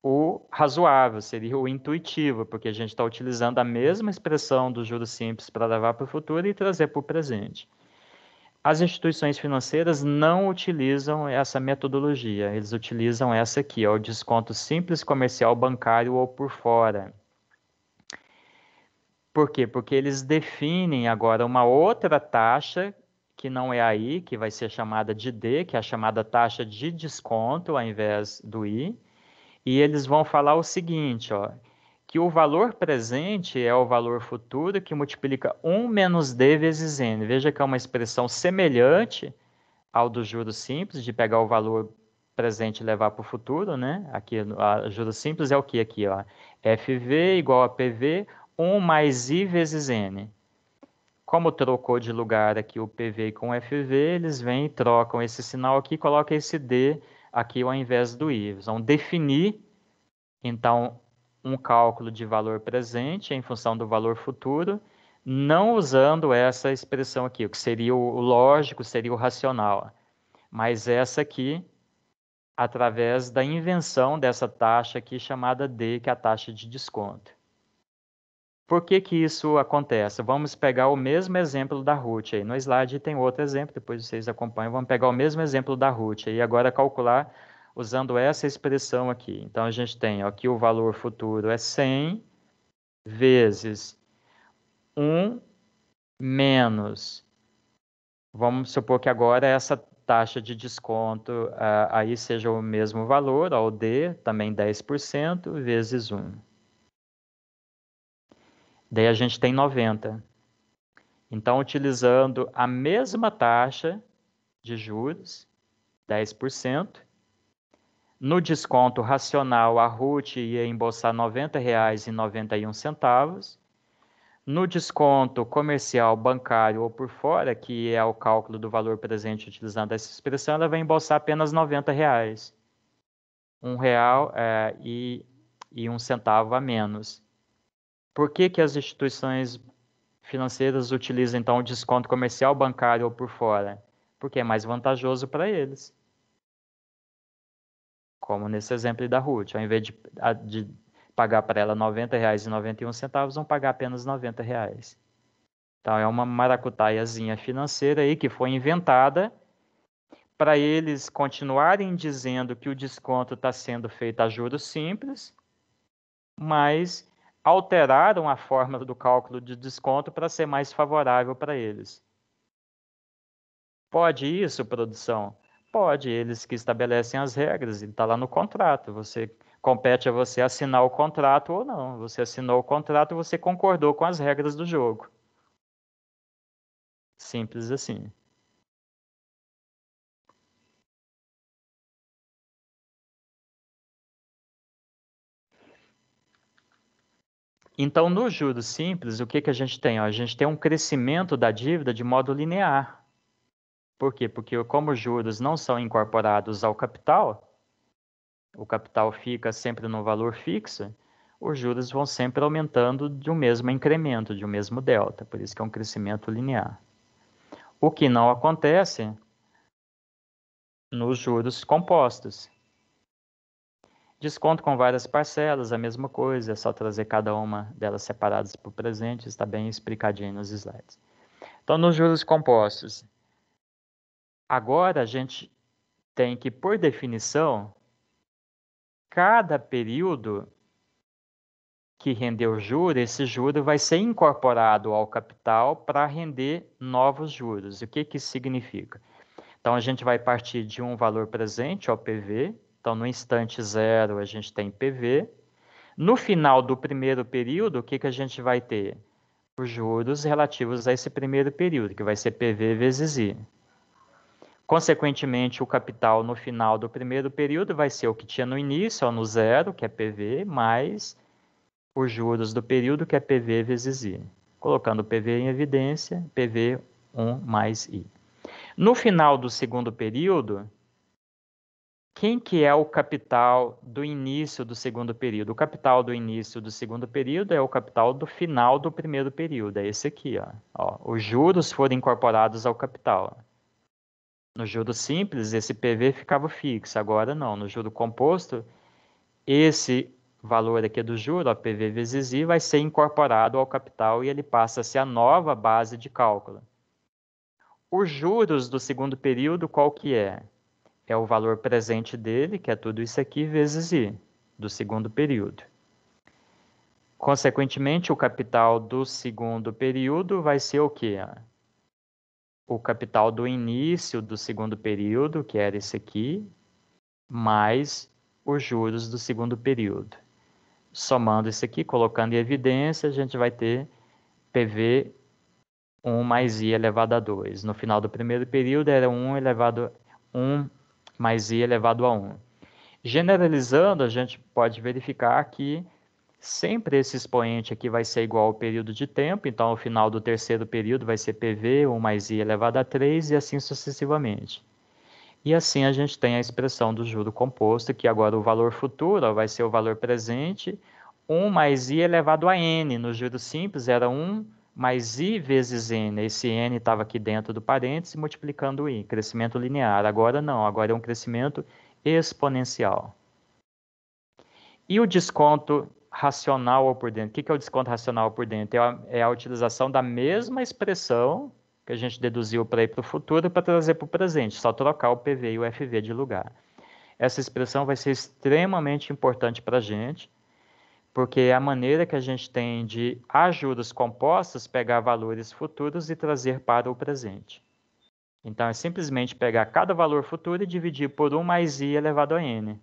B: o razoável, seria o intuitivo, porque a gente está utilizando a mesma expressão do juro simples para levar para o futuro e trazer para o presente. As instituições financeiras não utilizam essa metodologia, eles utilizam essa aqui, ó, o desconto simples comercial bancário ou por fora. Por quê? Porque eles definem agora uma outra taxa que não é a I, que vai ser chamada de D, que é a chamada taxa de desconto ao invés do I, e eles vão falar o seguinte, ó, que o valor presente é o valor futuro que multiplica 1 menos D vezes N. Veja que é uma expressão semelhante ao do juro simples, de pegar o valor presente e levar para o futuro, né? Aqui, a juros simples é o que aqui, ó? FV igual a PV, 1 mais i vezes n. Como trocou de lugar aqui o PV com o FV, eles vêm e trocam esse sinal aqui e colocam esse D aqui ao invés do i. Eles vão definir, então, um cálculo de valor presente em função do valor futuro, não usando essa expressão aqui, o que seria o lógico, seria o racional. Mas essa aqui, através da invenção dessa taxa aqui chamada D, que é a taxa de desconto. Por que, que isso acontece? Vamos pegar o mesmo exemplo da Ruth aí. No slide tem outro exemplo, depois vocês acompanham. Vamos pegar o mesmo exemplo da Ruth aí, agora calcular usando essa expressão aqui. Então, a gente tem aqui o valor futuro é 100 vezes 1 menos. Vamos supor que agora essa taxa de desconto ah, aí seja o mesmo valor, ó, o D, também 10%, vezes 1. Daí a gente tem 90. Então, utilizando a mesma taxa de juros, 10%, no desconto racional, a RUT ia embolsar R$ 90,91. No desconto comercial, bancário ou por fora, que é o cálculo do valor presente utilizando essa expressão, ela vai embolsar apenas R$ 90,00. Um real é, e, e um centavo a menos. Por que, que as instituições financeiras utilizam então o desconto comercial, bancário ou por fora? Porque é mais vantajoso para eles. Como nesse exemplo da Ruth, ao invés de, de pagar para ela R$ 90,91, vão pagar apenas R$ 90. Então é uma maracutaiazinha financeira aí que foi inventada para eles continuarem dizendo que o desconto está sendo feito a juros simples, mas alteraram a forma do cálculo de desconto para ser mais favorável para eles. Pode isso, produção? Pode, eles que estabelecem as regras, está lá no contrato. Você compete a você assinar o contrato ou não. Você assinou o contrato, você concordou com as regras do jogo.
A: Simples assim.
B: Então, no juros simples, o que, que a gente tem? a gente tem um crescimento da dívida de modo linear. Por quê? Porque como os juros não são incorporados ao capital, o capital fica sempre no valor fixo, os juros vão sempre aumentando de um mesmo incremento, de um mesmo delta, por isso que é um crescimento linear. O que não acontece nos juros compostos, Desconto com várias parcelas, a mesma coisa, é só trazer cada uma delas separadas para o presente, está bem explicadinho nos slides. Então, nos juros compostos, agora a gente tem que, por definição, cada período que rendeu juro, esse juro vai ser incorporado ao capital para render novos juros. O que, que isso significa? Então, a gente vai partir de um valor presente, OPV, então, no instante zero, a gente tem PV. No final do primeiro período, o que, que a gente vai ter? Os juros relativos a esse primeiro período, que vai ser PV vezes I. Consequentemente, o capital no final do primeiro período vai ser o que tinha no início, ou no zero, que é PV, mais os juros do período, que é PV vezes I. Colocando PV em evidência, PV 1 mais I. No final do segundo período, quem que é o capital do início do segundo período? O capital do início do segundo período é o capital do final do primeiro período, é esse aqui. Ó. ó os juros foram incorporados ao capital. No juro simples, esse PV ficava fixo, agora não. No juro composto, esse valor aqui do juro, ó, PV vezes I, vai ser incorporado ao capital e ele passa a ser a nova base de cálculo. Os juros do segundo período, qual que é? é o valor presente dele, que é tudo isso aqui, vezes I, do segundo período. Consequentemente, o capital do segundo período vai ser o quê? O capital do início do segundo período, que era esse aqui, mais os juros do segundo período. Somando isso aqui, colocando em evidência, a gente vai ter PV 1 mais i elevado a 2. No final do primeiro período era 1 elevado 1 mais i elevado a 1. Generalizando, a gente pode verificar que sempre esse expoente aqui vai ser igual ao período de tempo, então o final do terceiro período vai ser PV, 1 mais i elevado a 3 e assim sucessivamente. E assim a gente tem a expressão do juro composto, que agora o valor futuro vai ser o valor presente, 1 mais i elevado a n. No juro simples era 1 mais i vezes n, esse n estava aqui dentro do parêntese, multiplicando o i, crescimento linear. Agora não, agora é um crescimento exponencial. E o desconto racional por dentro? O que é o desconto racional por dentro? É a, é a utilização da mesma expressão que a gente deduziu para ir para o futuro para trazer para o presente, só trocar o PV e o FV de lugar. Essa expressão vai ser extremamente importante para a gente, porque é a maneira que a gente tem de ajudas compostas pegar valores futuros e trazer para o presente. Então é simplesmente pegar cada valor futuro e dividir por 1 mais i elevado a n.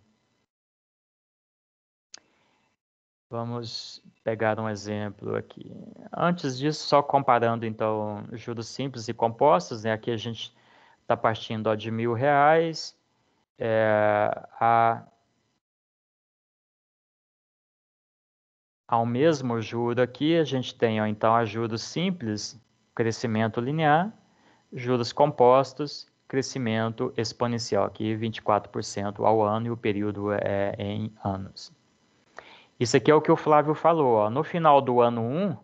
B: Vamos pegar um exemplo aqui. Antes disso, só comparando então juros simples e compostos, né? aqui a gente está partindo ó, de mil reais é, a ao mesmo juro aqui, a gente tem ó, então a juros simples, crescimento linear, juros compostos, crescimento exponencial, aqui 24% ao ano e o período é em anos. Isso aqui é o que o Flávio falou, ó, no final do ano 1,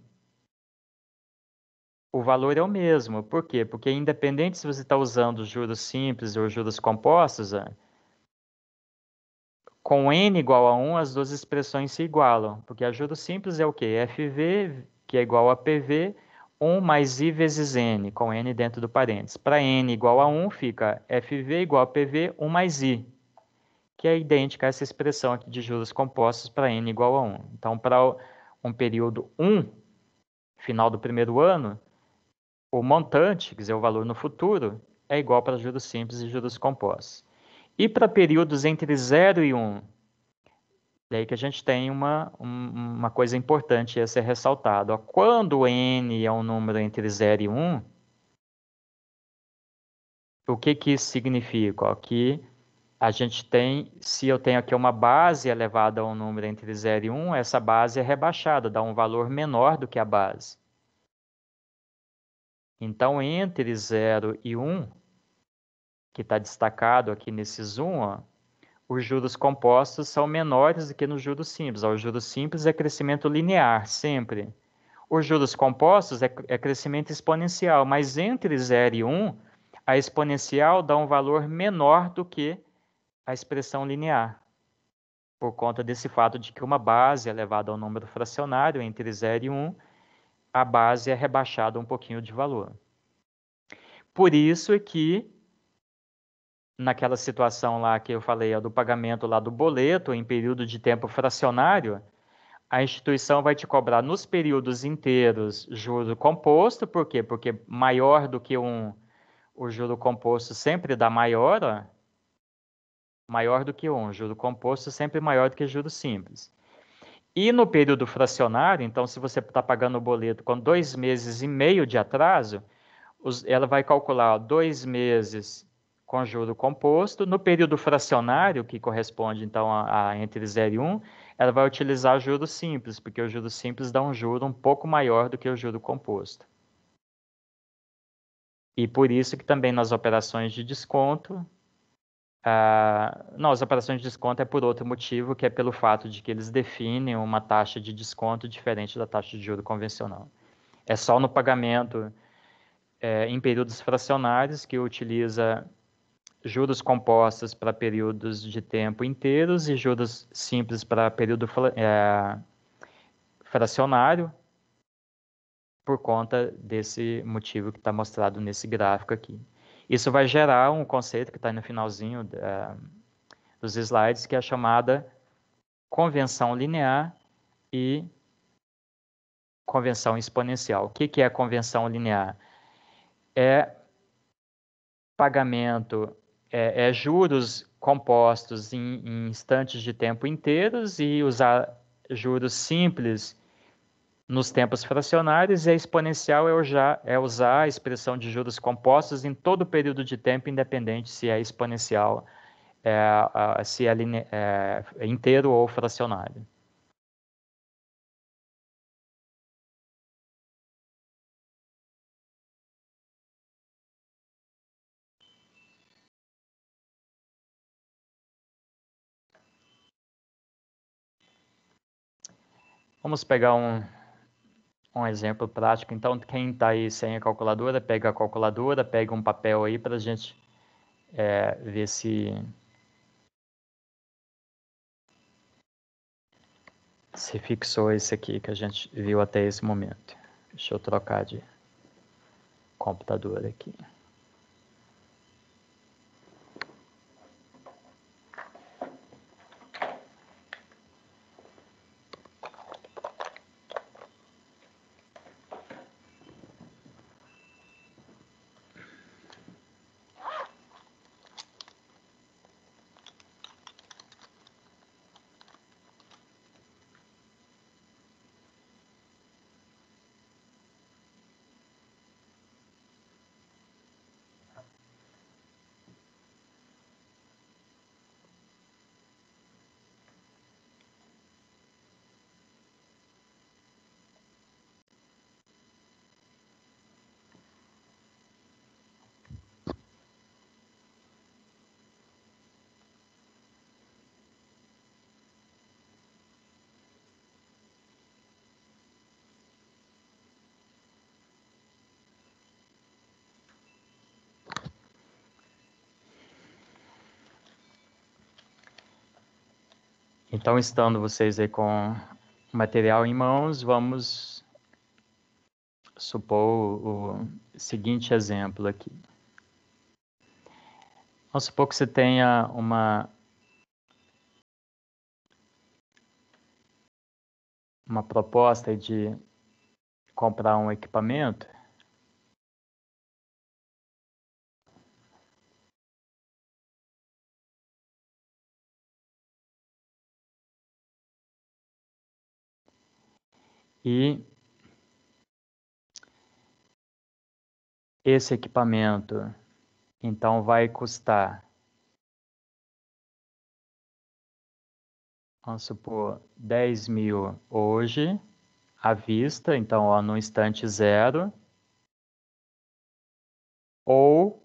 B: o valor é o mesmo. Por quê? Porque independente se você está usando juros simples ou juros compostos, com n igual a 1, as duas expressões se igualam, porque a juros simples é o quê? FV, que é igual a PV, 1 mais i vezes n, com n dentro do parênteses. Para n igual a 1, fica FV igual a PV, 1 mais i, que é idêntica a essa expressão aqui de juros compostos para n igual a 1. Então, para um período 1, final do primeiro ano, o montante, quer dizer, o valor no futuro, é igual para juros simples e juros compostos. E para períodos entre 0 e 1, um, daí que a gente tem uma, um, uma coisa importante a ser ressaltada. Quando n é um número entre 0 e 1, um, o que, que isso significa? que a gente tem, se eu tenho aqui uma base elevada a um número entre 0 e 1, um, essa base é rebaixada, dá um valor menor do que a base. Então, entre 0 e 1, que está destacado aqui nesse zoom, ó, os juros compostos são menores do que no juros simples. O juros simples é crescimento linear, sempre. Os juros compostos é, é crescimento exponencial, mas entre 0 e 1, um, a exponencial dá um valor menor do que a expressão linear, por conta desse fato de que uma base elevada é ao número fracionário entre 0 e 1, um, a base é rebaixada um pouquinho de valor. Por isso é que naquela situação lá que eu falei, ó, do pagamento lá do boleto em período de tempo fracionário, a instituição vai te cobrar nos períodos inteiros juro composto, por quê? Porque maior do que um o juro composto sempre dá maior, ó, maior do que um, juro composto sempre maior do que juro simples. E no período fracionário, então, se você está pagando o boleto com dois meses e meio de atraso, os, ela vai calcular ó, dois meses com juro composto. No período fracionário, que corresponde então a, a entre 0 e 1, um, ela vai utilizar juro simples, porque o juro simples dá um juro um pouco maior do que o juro composto. E por isso que também nas operações de desconto, ah, não, as operações de desconto é por outro motivo, que é pelo fato de que eles definem uma taxa de desconto diferente da taxa de juro convencional. É só no pagamento é, em períodos fracionários que utiliza juros compostas para períodos de tempo inteiros e juros simples para período é, fracionário, por conta desse motivo que está mostrado nesse gráfico aqui. Isso vai gerar um conceito que está no finalzinho da, é, dos slides, que é a chamada convenção linear e convenção exponencial. O que, que é convenção linear? É pagamento é, é, juros compostos em, em instantes de tempo inteiros e usar juros simples nos tempos fracionários e a é exponencial é, já, é usar a expressão de juros compostos em todo o período de tempo, independente se é exponencial, é, se é, é inteiro ou fracionário. Vamos pegar um, um exemplo prático. Então, quem está aí sem a calculadora, pega a calculadora, pega um papel aí para a gente é, ver se. Se fixou esse aqui que a gente viu até esse momento. Deixa eu trocar de computador aqui. Então, estando vocês aí com o material em mãos, vamos supor o seguinte exemplo aqui. Vamos supor que você tenha uma uma proposta
A: de comprar um equipamento E esse
B: equipamento então vai custar vamos supor 10 mil hoje à vista, então ó, no instante zero,
A: ou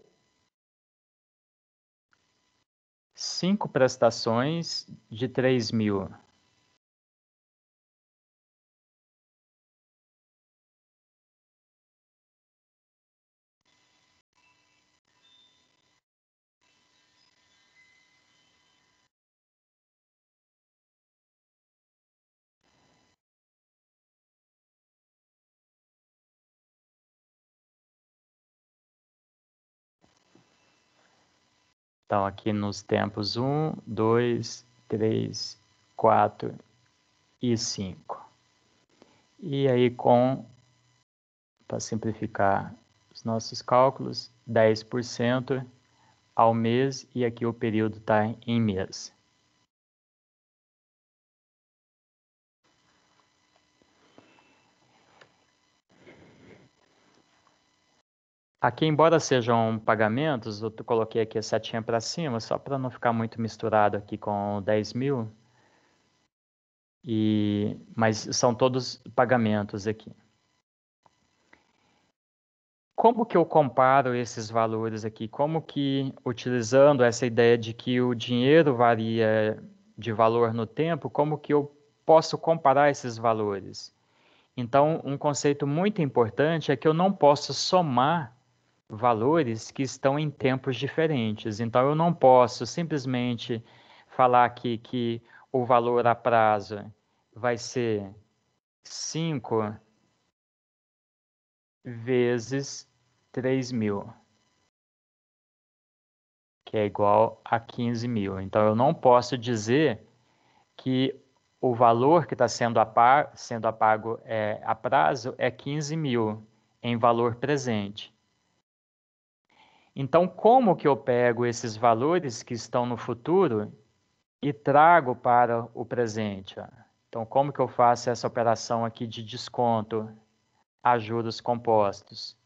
A: cinco prestações de 3 mil.
B: Então, aqui nos tempos 1, 2, 3, 4 e 5. E aí, com, para simplificar os nossos cálculos, 10% ao mês, e aqui o período está em mês. Aqui, embora sejam pagamentos, eu coloquei aqui a setinha para cima, só para não ficar muito misturado aqui com 10 mil. E, mas são todos pagamentos aqui. Como que eu comparo esses valores aqui? Como que, utilizando essa ideia de que o dinheiro varia de valor no tempo, como que eu posso comparar esses valores? Então, um conceito muito importante é que eu não posso somar valores que estão em tempos diferentes. Então, eu não posso simplesmente falar aqui que o valor a prazo vai ser 5 vezes 3 mil, que é igual a 15 mil. Então, eu não posso dizer que o valor que está sendo, apar, sendo apago é, a prazo é 15 mil em valor presente. Então, como que eu pego esses valores que estão no futuro e trago para o presente? Então, como que eu faço essa operação aqui de desconto a juros compostos?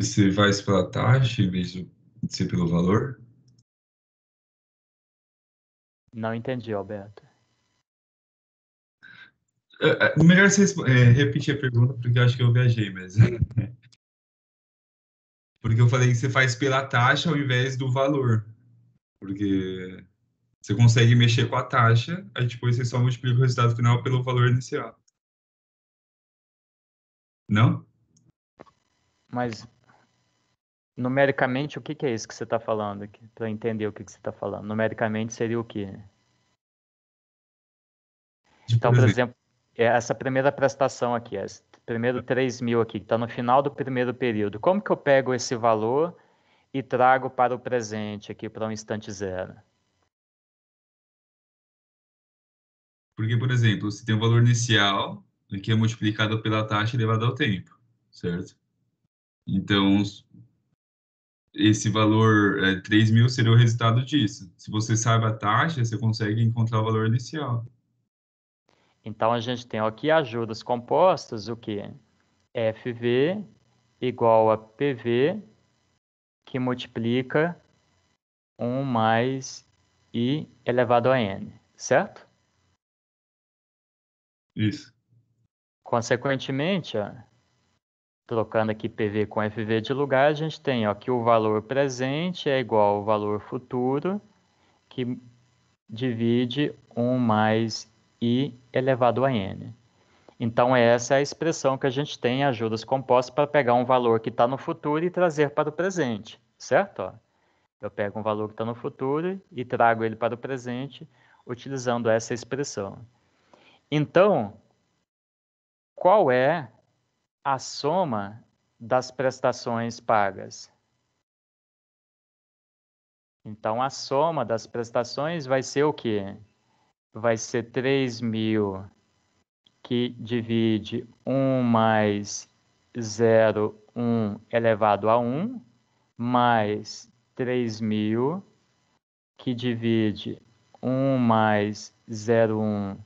A: Você vai pela taxa em vez de ser pelo valor?
B: Não entendi, Alberto.
A: É, é melhor você é, repetir a pergunta, porque eu acho que eu viajei mesmo.
D: porque eu falei que você faz pela taxa ao invés do valor. Porque você consegue mexer com a taxa, aí depois você só multiplica o resultado final pelo valor inicial.
B: Não? Mas numericamente, o que, que é isso que você está falando? Para entender o que, que você está falando. Numericamente seria o quê? Então, por exemplo, é essa primeira prestação aqui, é esse primeiro 3 mil aqui, que está no final do primeiro período, como que eu pego esse valor e trago para o presente aqui, para um instante zero?
D: Porque, por exemplo, você tem um valor inicial, que é multiplicado pela taxa elevada ao tempo, certo? Então, esse valor é, 3 mil seria o resultado disso. Se você sabe a taxa, você consegue encontrar o valor inicial.
B: Então a gente tem aqui ajudas compostas, o que? FV igual a PV que multiplica 1 mais I elevado a N, certo? Isso. Consequentemente, ó, Trocando aqui PV com FV de lugar, a gente tem ó, que o valor presente é igual ao valor futuro, que divide 1 mais i elevado a n. Então, essa é a expressão que a gente tem em ajudas compostas para pegar um valor que está no futuro e trazer para o presente, certo? eu pego um valor que está no futuro e trago ele para o presente utilizando essa expressão. Então, qual é a soma das prestações pagas. Então, a soma das prestações vai ser o quê? Vai ser 3 mil que divide 1 mais 0,1 elevado a 1, mais 3 mil que divide 1 mais 0,1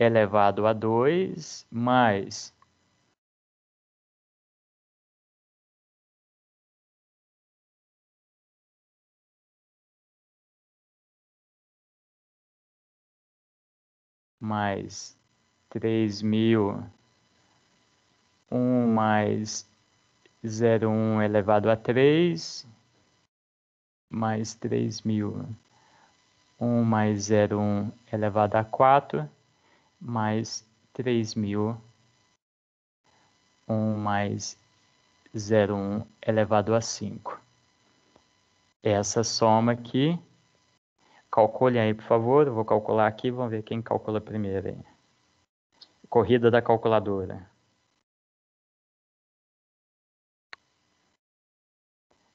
B: elevado a 2, mais mais três mil um mais zero um elevado a três mais três mil um mais zero um elevado a quatro mais três mil um mais zero um elevado a cinco Essa soma aqui Calculem aí, por favor. Eu vou calcular aqui, vamos ver quem calcula primeiro aí. Corrida da calculadora.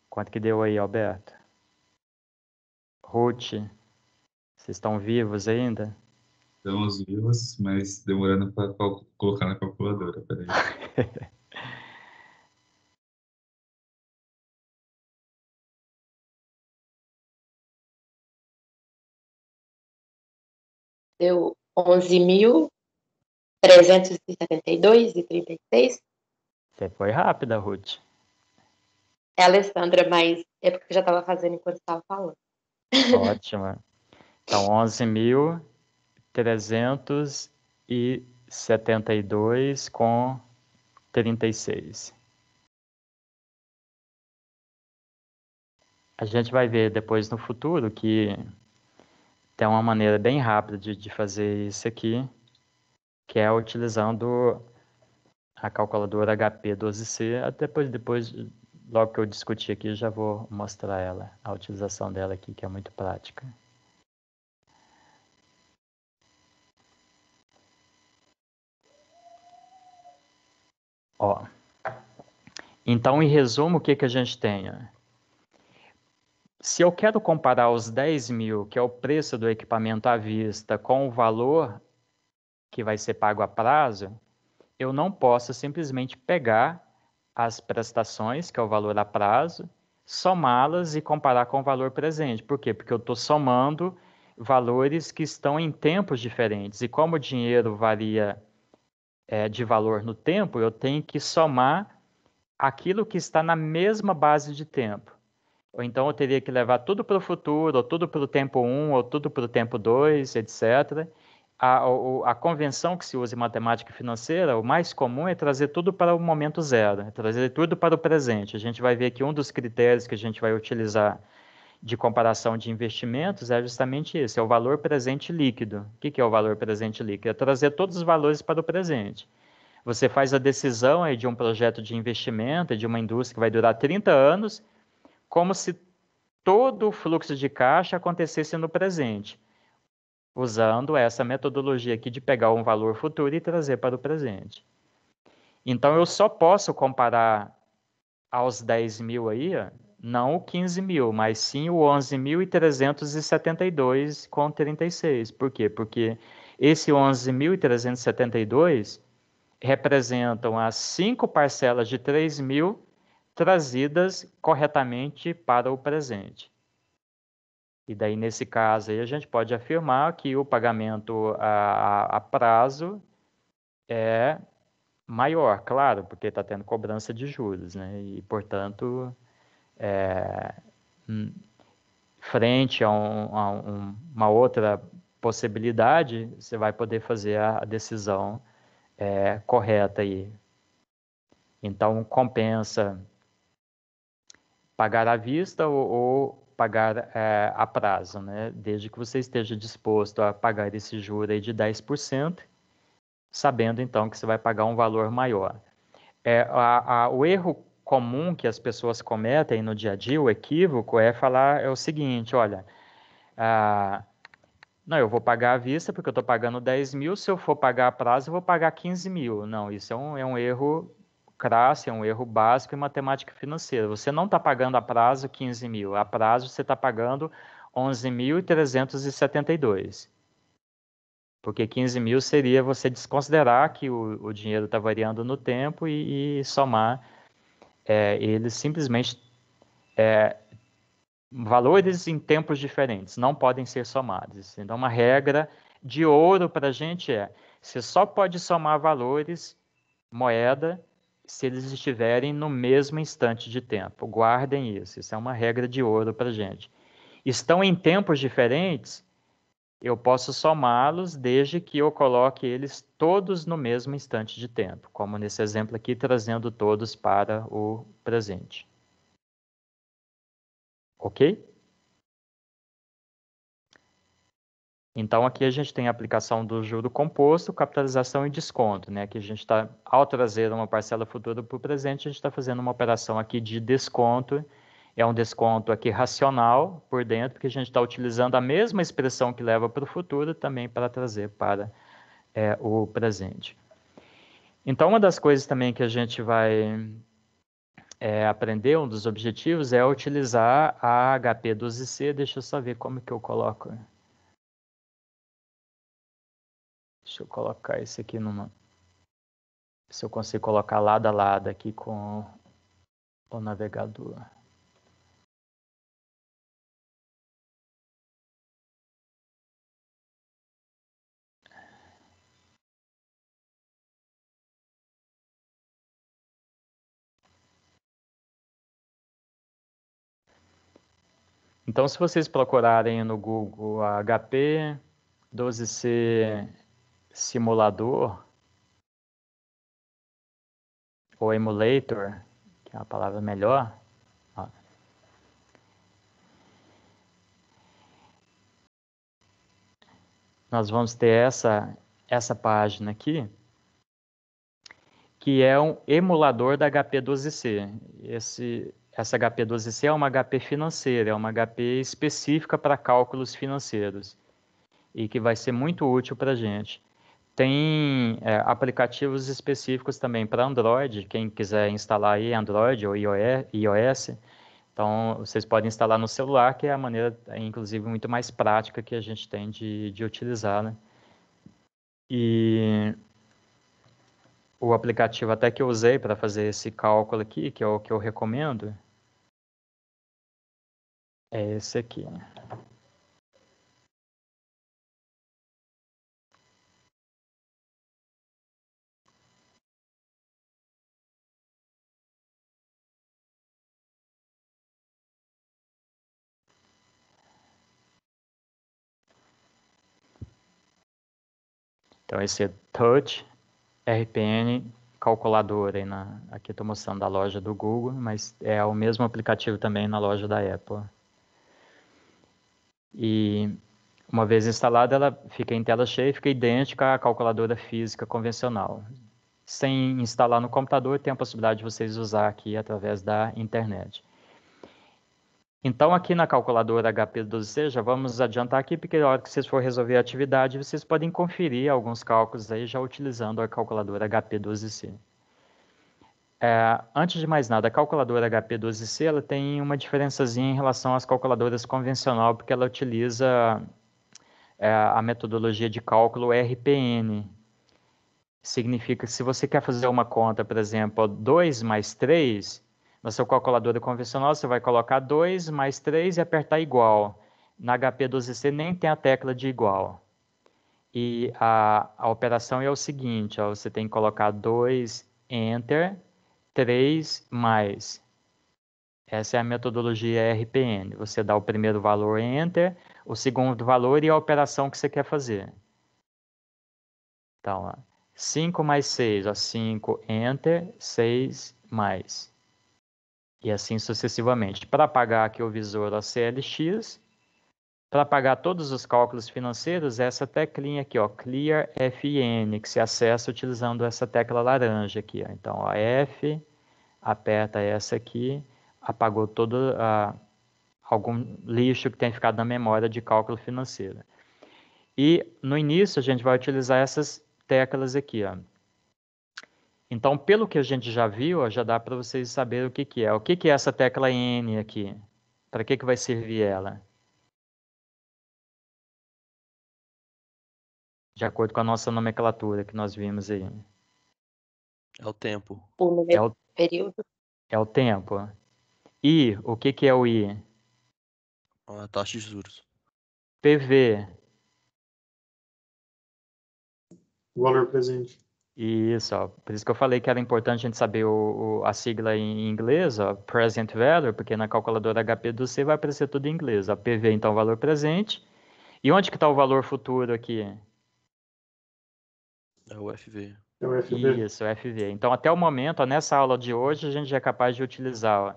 B: Quanto que deu aí, Alberto? Ruth, vocês estão vivos ainda?
D: Estamos vivos, mas demorando para
A: colocar na calculadora. Peraí. deu 11.372,36.
B: Você foi rápida, Ruth.
C: É, Alessandra, mas é porque eu já estava fazendo enquanto estava falando.
B: Ótima. Então, 11.372 com 36. A gente vai ver depois no futuro que tem uma maneira bem rápida de, de fazer isso aqui, que é utilizando a calculadora HP12C. Até ah, depois, depois, logo que eu discutir aqui, já vou mostrar ela, a utilização dela aqui, que é muito prática. Ó. Então, em resumo, o que, que a gente tem? se eu quero comparar os 10 mil, que é o preço do equipamento à vista, com o valor que vai ser pago a prazo, eu não posso simplesmente pegar as prestações, que é o valor a prazo, somá-las e comparar com o valor presente. Por quê? Porque eu estou somando valores que estão em tempos diferentes. E como o dinheiro varia é, de valor no tempo, eu tenho que somar aquilo que está na mesma base de tempo. Ou então eu teria que levar tudo para o futuro, ou tudo para o tempo 1, ou tudo para o tempo 2, etc. A, a, a, convenção que se usa em matemática financeira, o mais comum é trazer tudo para o momento zero, é trazer tudo para o presente. A gente vai ver que um dos critérios que a gente vai utilizar de comparação de investimentos é justamente isso, é o valor presente líquido. O que, que é o valor presente líquido? É trazer todos os valores para o presente. Você faz a decisão aí de um projeto de investimento, de uma indústria que vai durar 30 anos, como se todo o fluxo de caixa acontecesse no presente, usando essa metodologia aqui de pegar um valor futuro e trazer para o presente. Então, eu só posso comparar aos 10 mil aí, não o 15 mil, mas sim o 11.372 com 36. Por quê? Porque esse 11.372 representam as cinco parcelas de 3 mil trazidas corretamente para o presente. E daí, nesse caso, aí, a gente pode afirmar que o pagamento a, a prazo é maior, claro, porque está tendo cobrança de juros, né? E, portanto, é, hum, frente a, um, a um, uma outra possibilidade, você vai poder fazer a decisão é, correta aí. Então, compensa pagar à vista ou, ou pagar é, a prazo, né? desde que você esteja disposto a pagar esse juro aí de 10%, sabendo então que você vai pagar um valor maior. É, a, a, o erro comum que as pessoas cometem no dia a dia, o equívoco, é falar é o seguinte, olha, ah, não, eu vou pagar à vista porque eu estou pagando 10 mil, se eu for pagar a prazo, eu vou pagar 15 mil. Não, isso é um, é um erro crasso, é um erro básico em matemática financeira. Você não está pagando a prazo 15 mil, a prazo você está pagando 11.372. Porque 15 mil seria você desconsiderar que o, o dinheiro está variando no tempo e, e somar é, eles simplesmente é, valores em tempos diferentes, não podem ser somados. Então, uma regra de ouro para a gente é: você só pode somar valores, moeda, se eles estiverem no mesmo instante de tempo. Guardem isso, isso é uma regra de ouro para gente. Estão em tempos diferentes, eu posso somá-los desde que eu coloque eles todos no mesmo instante de tempo, como nesse exemplo aqui, trazendo todos para o presente. Ok? Então, aqui a gente tem a aplicação do juro composto, capitalização e desconto. Né? Aqui a gente está, ao trazer uma parcela futura para o presente, a gente está fazendo uma operação aqui de desconto. É um desconto aqui racional por dentro, porque a gente está utilizando a mesma expressão que leva para o futuro também para trazer para é, o presente. Então, uma das coisas também que a gente vai é, aprender, um dos objetivos, é utilizar a HP 12C. Deixa eu só ver como que eu coloco. Deixa eu colocar esse aqui numa.
A: Se eu consigo colocar lado a lado aqui com o navegador.
B: Então, se vocês procurarem no Google HP 12C simulador ou emulator, que é uma palavra melhor. Ó. Nós vamos ter essa, essa página aqui, que é um emulador da HP12C. Esse, essa HP12C é uma HP financeira, é uma HP específica para cálculos financeiros e que vai ser muito útil para a gente. Tem é, aplicativos específicos também para Android, quem quiser instalar aí Android ou iOS. Então, vocês podem instalar no celular, que é a maneira, inclusive, muito mais prática que a gente tem de, de utilizar, né? E o aplicativo até que eu usei para fazer esse cálculo aqui, que é o que eu recomendo, é esse aqui. Né? Então esse é Touch RPN calculador aí na, aqui estou mostrando da loja do Google, mas é o mesmo aplicativo também na loja da Apple. E uma vez instalada, ela fica em tela cheia e fica idêntica à calculadora física convencional. Sem instalar no computador, tem a possibilidade de vocês usar aqui através da internet. Então, aqui na calculadora HP12C, já vamos adiantar aqui, porque na hora que vocês for resolver a atividade, vocês podem conferir alguns cálculos aí já utilizando a calculadora HP12C. É, antes de mais nada, a calculadora HP12C ela tem uma diferençazinha em relação às calculadoras convencional, porque ela utiliza é, a metodologia de cálculo RPN. Significa que se você quer fazer uma conta, por exemplo, 2 mais 3, no seu calculador convencional, você vai colocar 2 mais 3 e apertar igual. Na HP12C nem tem a tecla de igual. E a, a operação é o seguinte, ó, você tem que colocar 2, Enter, 3, mais. Essa é a metodologia RPN. Você dá o primeiro valor, Enter, o segundo valor e a operação que você quer fazer. Então, 5 mais 6, 5, Enter, 6, mais e assim sucessivamente, para pagar aqui o visor a CLX, para pagar todos os cálculos financeiros, essa teclinha aqui, ó, Clear FN, que se acessa utilizando essa tecla laranja aqui. Ó. Então, a F, aperta essa aqui, apagou todo algum lixo que tenha ficado na memória de cálculo financeiro. E no início, a gente vai utilizar essas teclas aqui, ó. Então, pelo que a gente já viu, já dá para vocês saberem o que, que é. O que, que é essa tecla N aqui? Para que, que vai servir ela? De acordo com a nossa nomenclatura que nós vimos aí. É o tempo.
A: O é o período.
B: É o tempo. I, o que, que é o I? A taxa de juros. PV.
C: Valor presente.
B: Isso, ó. por isso que eu falei que era importante a gente saber o, o, a sigla em inglês, ó, present value, porque na calculadora HP do C vai aparecer tudo em inglês. PV, então, valor presente. E onde que está o valor futuro aqui? É o
D: FV. É o FV.
B: Isso, o FV. Então, até o momento, ó, nessa aula de hoje, a gente é capaz de utilizar ó,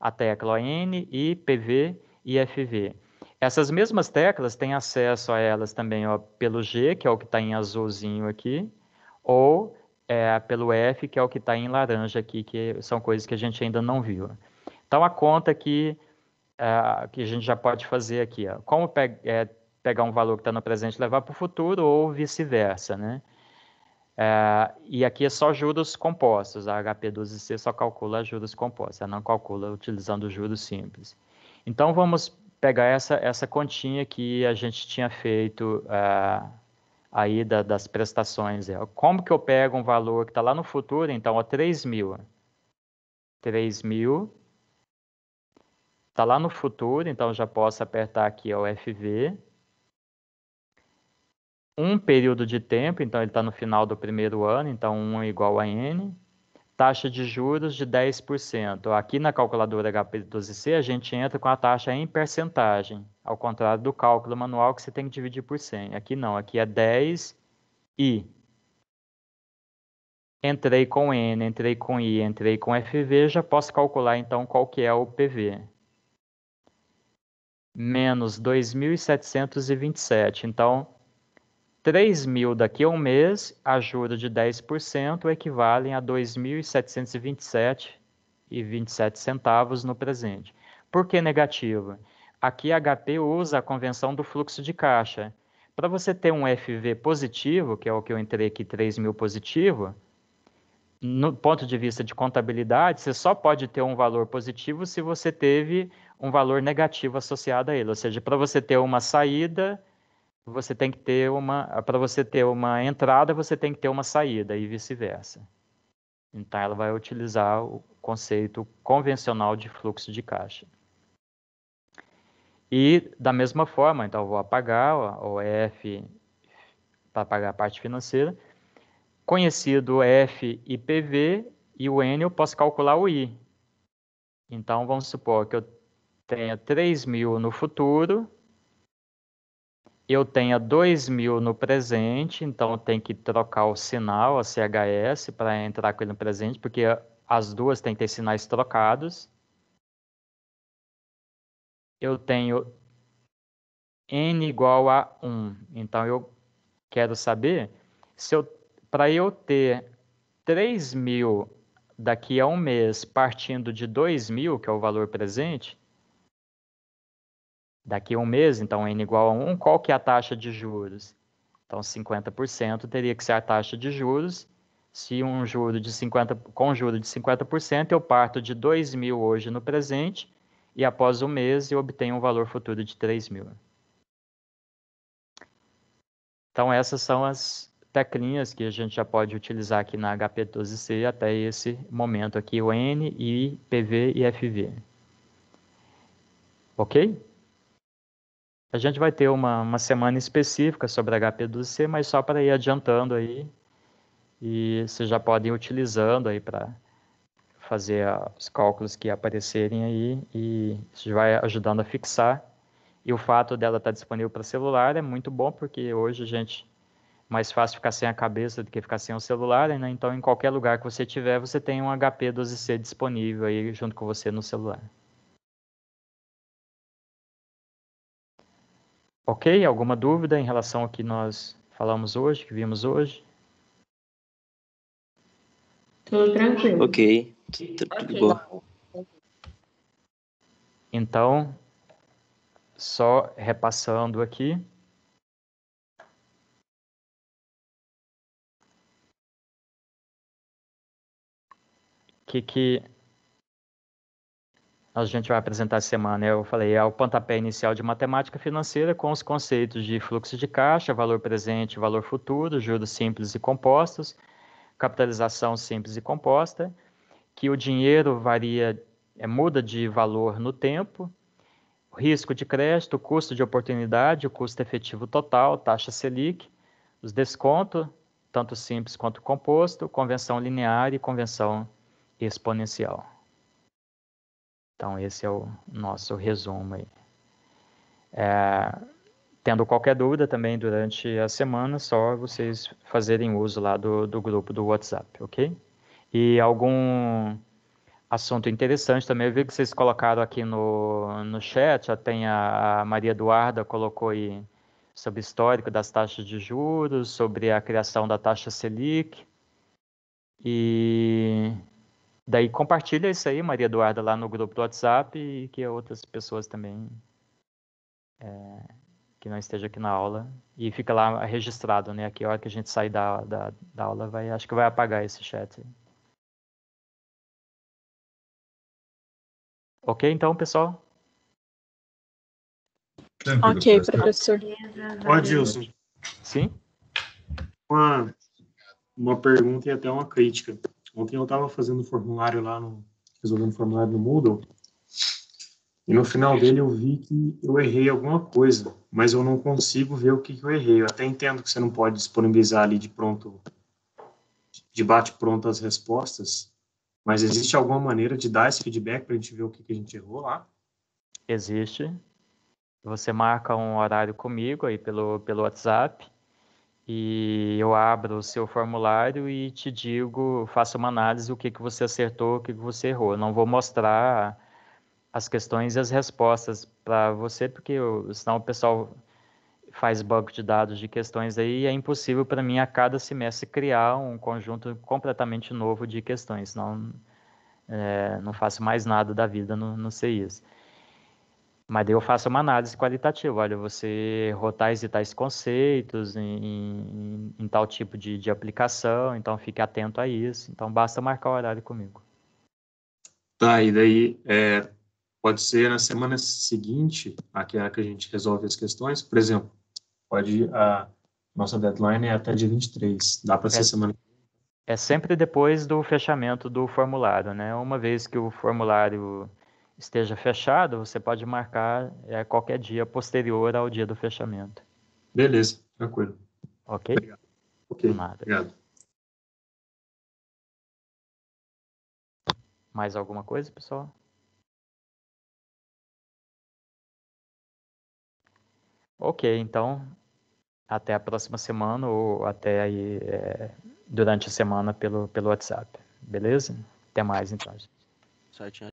B: a tecla N, I, PV e FV. Essas mesmas teclas têm acesso a elas também ó, pelo G, que é o que está em azulzinho aqui ou é, pelo F, que é o que está em laranja aqui, que são coisas que a gente ainda não viu. Então, a conta que é, que a gente já pode fazer aqui, ó, como pe é, pegar um valor que está no presente e levar para o futuro, ou vice-versa, né? É, e aqui é só juros compostos, a HP12C só calcula juros compostos, ela não calcula utilizando juros simples. Então, vamos pegar essa, essa continha que a gente tinha feito é, aí da, das prestações. É, como que eu pego um valor que está lá no futuro, então, ó, 3 mil. 3 mil. Está lá no futuro, então já posso apertar aqui o FV. Um período de tempo, então ele está no final do primeiro ano, então 1 é igual a N taxa de juros de 10%. Aqui na calculadora HP12C, a gente entra com a taxa em percentagem, ao contrário do cálculo manual que você tem que dividir por 100. Aqui não, aqui é 10 e entrei com N, entrei com I, entrei com FV, já posso calcular então qual que é o PV. Menos 2.727, então 3 mil daqui a um mês, a juros de 10% equivalem a 2.727,27 centavos no presente. Por que negativa? Aqui a HP usa a convenção do fluxo de caixa. Para você ter um FV positivo, que é o que eu entrei aqui, 3 mil positivo, no ponto de vista de contabilidade, você só pode ter um valor positivo se você teve um valor negativo associado a ele. Ou seja, para você ter uma saída, você tem que ter uma, para você ter uma entrada, você tem que ter uma saída e vice-versa. Então ela vai utilizar o conceito convencional de fluxo de caixa. E da mesma forma, então vou apagar o F para pagar a parte financeira. Conhecido F e PV e o N, eu posso calcular o I. Então vamos supor que eu tenha 3 mil no futuro eu tenha 2 mil no presente, então tem que trocar o sinal, a CHS, para entrar com ele no presente, porque as duas têm que ter sinais trocados. Eu tenho n igual a 1, então eu quero saber se eu, para eu ter 3 mil daqui a um mês partindo de 2 mil, que é o valor presente, Daqui a um mês, então, n igual a 1, qual que é a taxa de juros? Então, 50% teria que ser a taxa de juros. Se um juro de 50, com juro de 50%, eu parto de 2 mil hoje no presente e após um mês eu obtenho um valor futuro de 3 mil. Então, essas são as teclinhas que a gente já pode utilizar aqui na HP12C até esse momento aqui, o N, I, PV e FV. Ok? A gente vai ter uma, uma semana específica sobre hp 12 c mas só para ir adiantando aí. E vocês já podem ir utilizando aí para fazer os cálculos que aparecerem aí e isso vai ajudando a fixar. E o fato dela estar tá disponível para celular é muito bom, porque hoje a gente mais fácil ficar sem a cabeça do que ficar sem o celular, né? Então, em qualquer lugar que você tiver, você tem um HP 12C disponível aí junto com você no celular. Ok? Alguma dúvida em relação ao que nós falamos hoje, que vimos hoje?
A: Tudo
D: tranquilo. Ok,
B: tudo, bom. Então, só repassando aqui. Que que a gente vai apresentar semana, eu falei, é o pontapé inicial de matemática financeira com os conceitos de fluxo de caixa, valor presente, valor futuro, juros simples e compostos, capitalização simples e composta, que o dinheiro varia, é, muda de valor no tempo, risco de crédito, custo de oportunidade, o custo efetivo total, taxa Selic, os descontos, tanto simples quanto composto, convenção linear e convenção exponencial. Então, esse é o nosso resumo aí. É, tendo qualquer dúvida também durante a semana, só vocês fazerem uso lá do, do grupo do WhatsApp, ok? E algum assunto interessante também, eu vi que vocês colocaram aqui no, no chat, já tem a, a Maria Eduarda colocou aí sobre histórico das taxas de juros, sobre a criação da taxa Selic. E Daí compartilha isso aí, Maria Eduarda, lá no grupo do WhatsApp e que outras pessoas também é, que não esteja aqui na aula. E fica lá registrado, né? Aqui a hora que a gente sair da, da, da aula, vai, acho que vai apagar esse chat. Ok, então, pessoal?
A: ok, professor. Ó,
C: oh, Sim? Uma, uma pergunta e até uma crítica. Ontem eu estava fazendo um formulário lá, no, resolvendo um formulário no Moodle, e no final dele eu vi que eu errei alguma coisa, mas eu não consigo ver o que, que eu errei. Eu até entendo que você não pode disponibilizar ali de pronto, de bate-pronto as respostas, mas existe alguma maneira de dar esse feedback para a gente ver o que, que a gente errou lá?
B: Existe. Você marca um horário comigo aí pelo, pelo WhatsApp e eu abro o seu formulário e te digo, faço uma análise o que, que você acertou, o que, que você errou. Eu não vou mostrar as questões e as respostas para você, porque eu, senão o pessoal faz banco de dados de questões aí e é impossível para mim a cada semestre criar um conjunto completamente novo de questões, senão é, não faço mais nada da vida no, no CIS. Mas daí eu faço uma análise qualitativa. Olha, você errou tais e tais conceitos em, em, em tal tipo de, de, aplicação, então fique atento a isso. Então basta marcar o horário comigo.
C: Tá, e daí é, pode ser na semana seguinte aquela é que a gente resolve as questões. Por exemplo, pode a nossa deadline é até dia 23. Dá para ser é semana
B: É sempre depois do fechamento do formulário, né? Uma vez que o formulário esteja fechado, você pode marcar é, qualquer dia posterior ao dia do fechamento. Beleza, tranquilo. Ok? Obrigado. Ok, Nada. obrigado.
A: Mais alguma coisa,
C: pessoal?
B: Ok, então até a próxima semana ou até aí é, durante a semana pelo, pelo WhatsApp. Beleza? Até mais então.
D: Gente.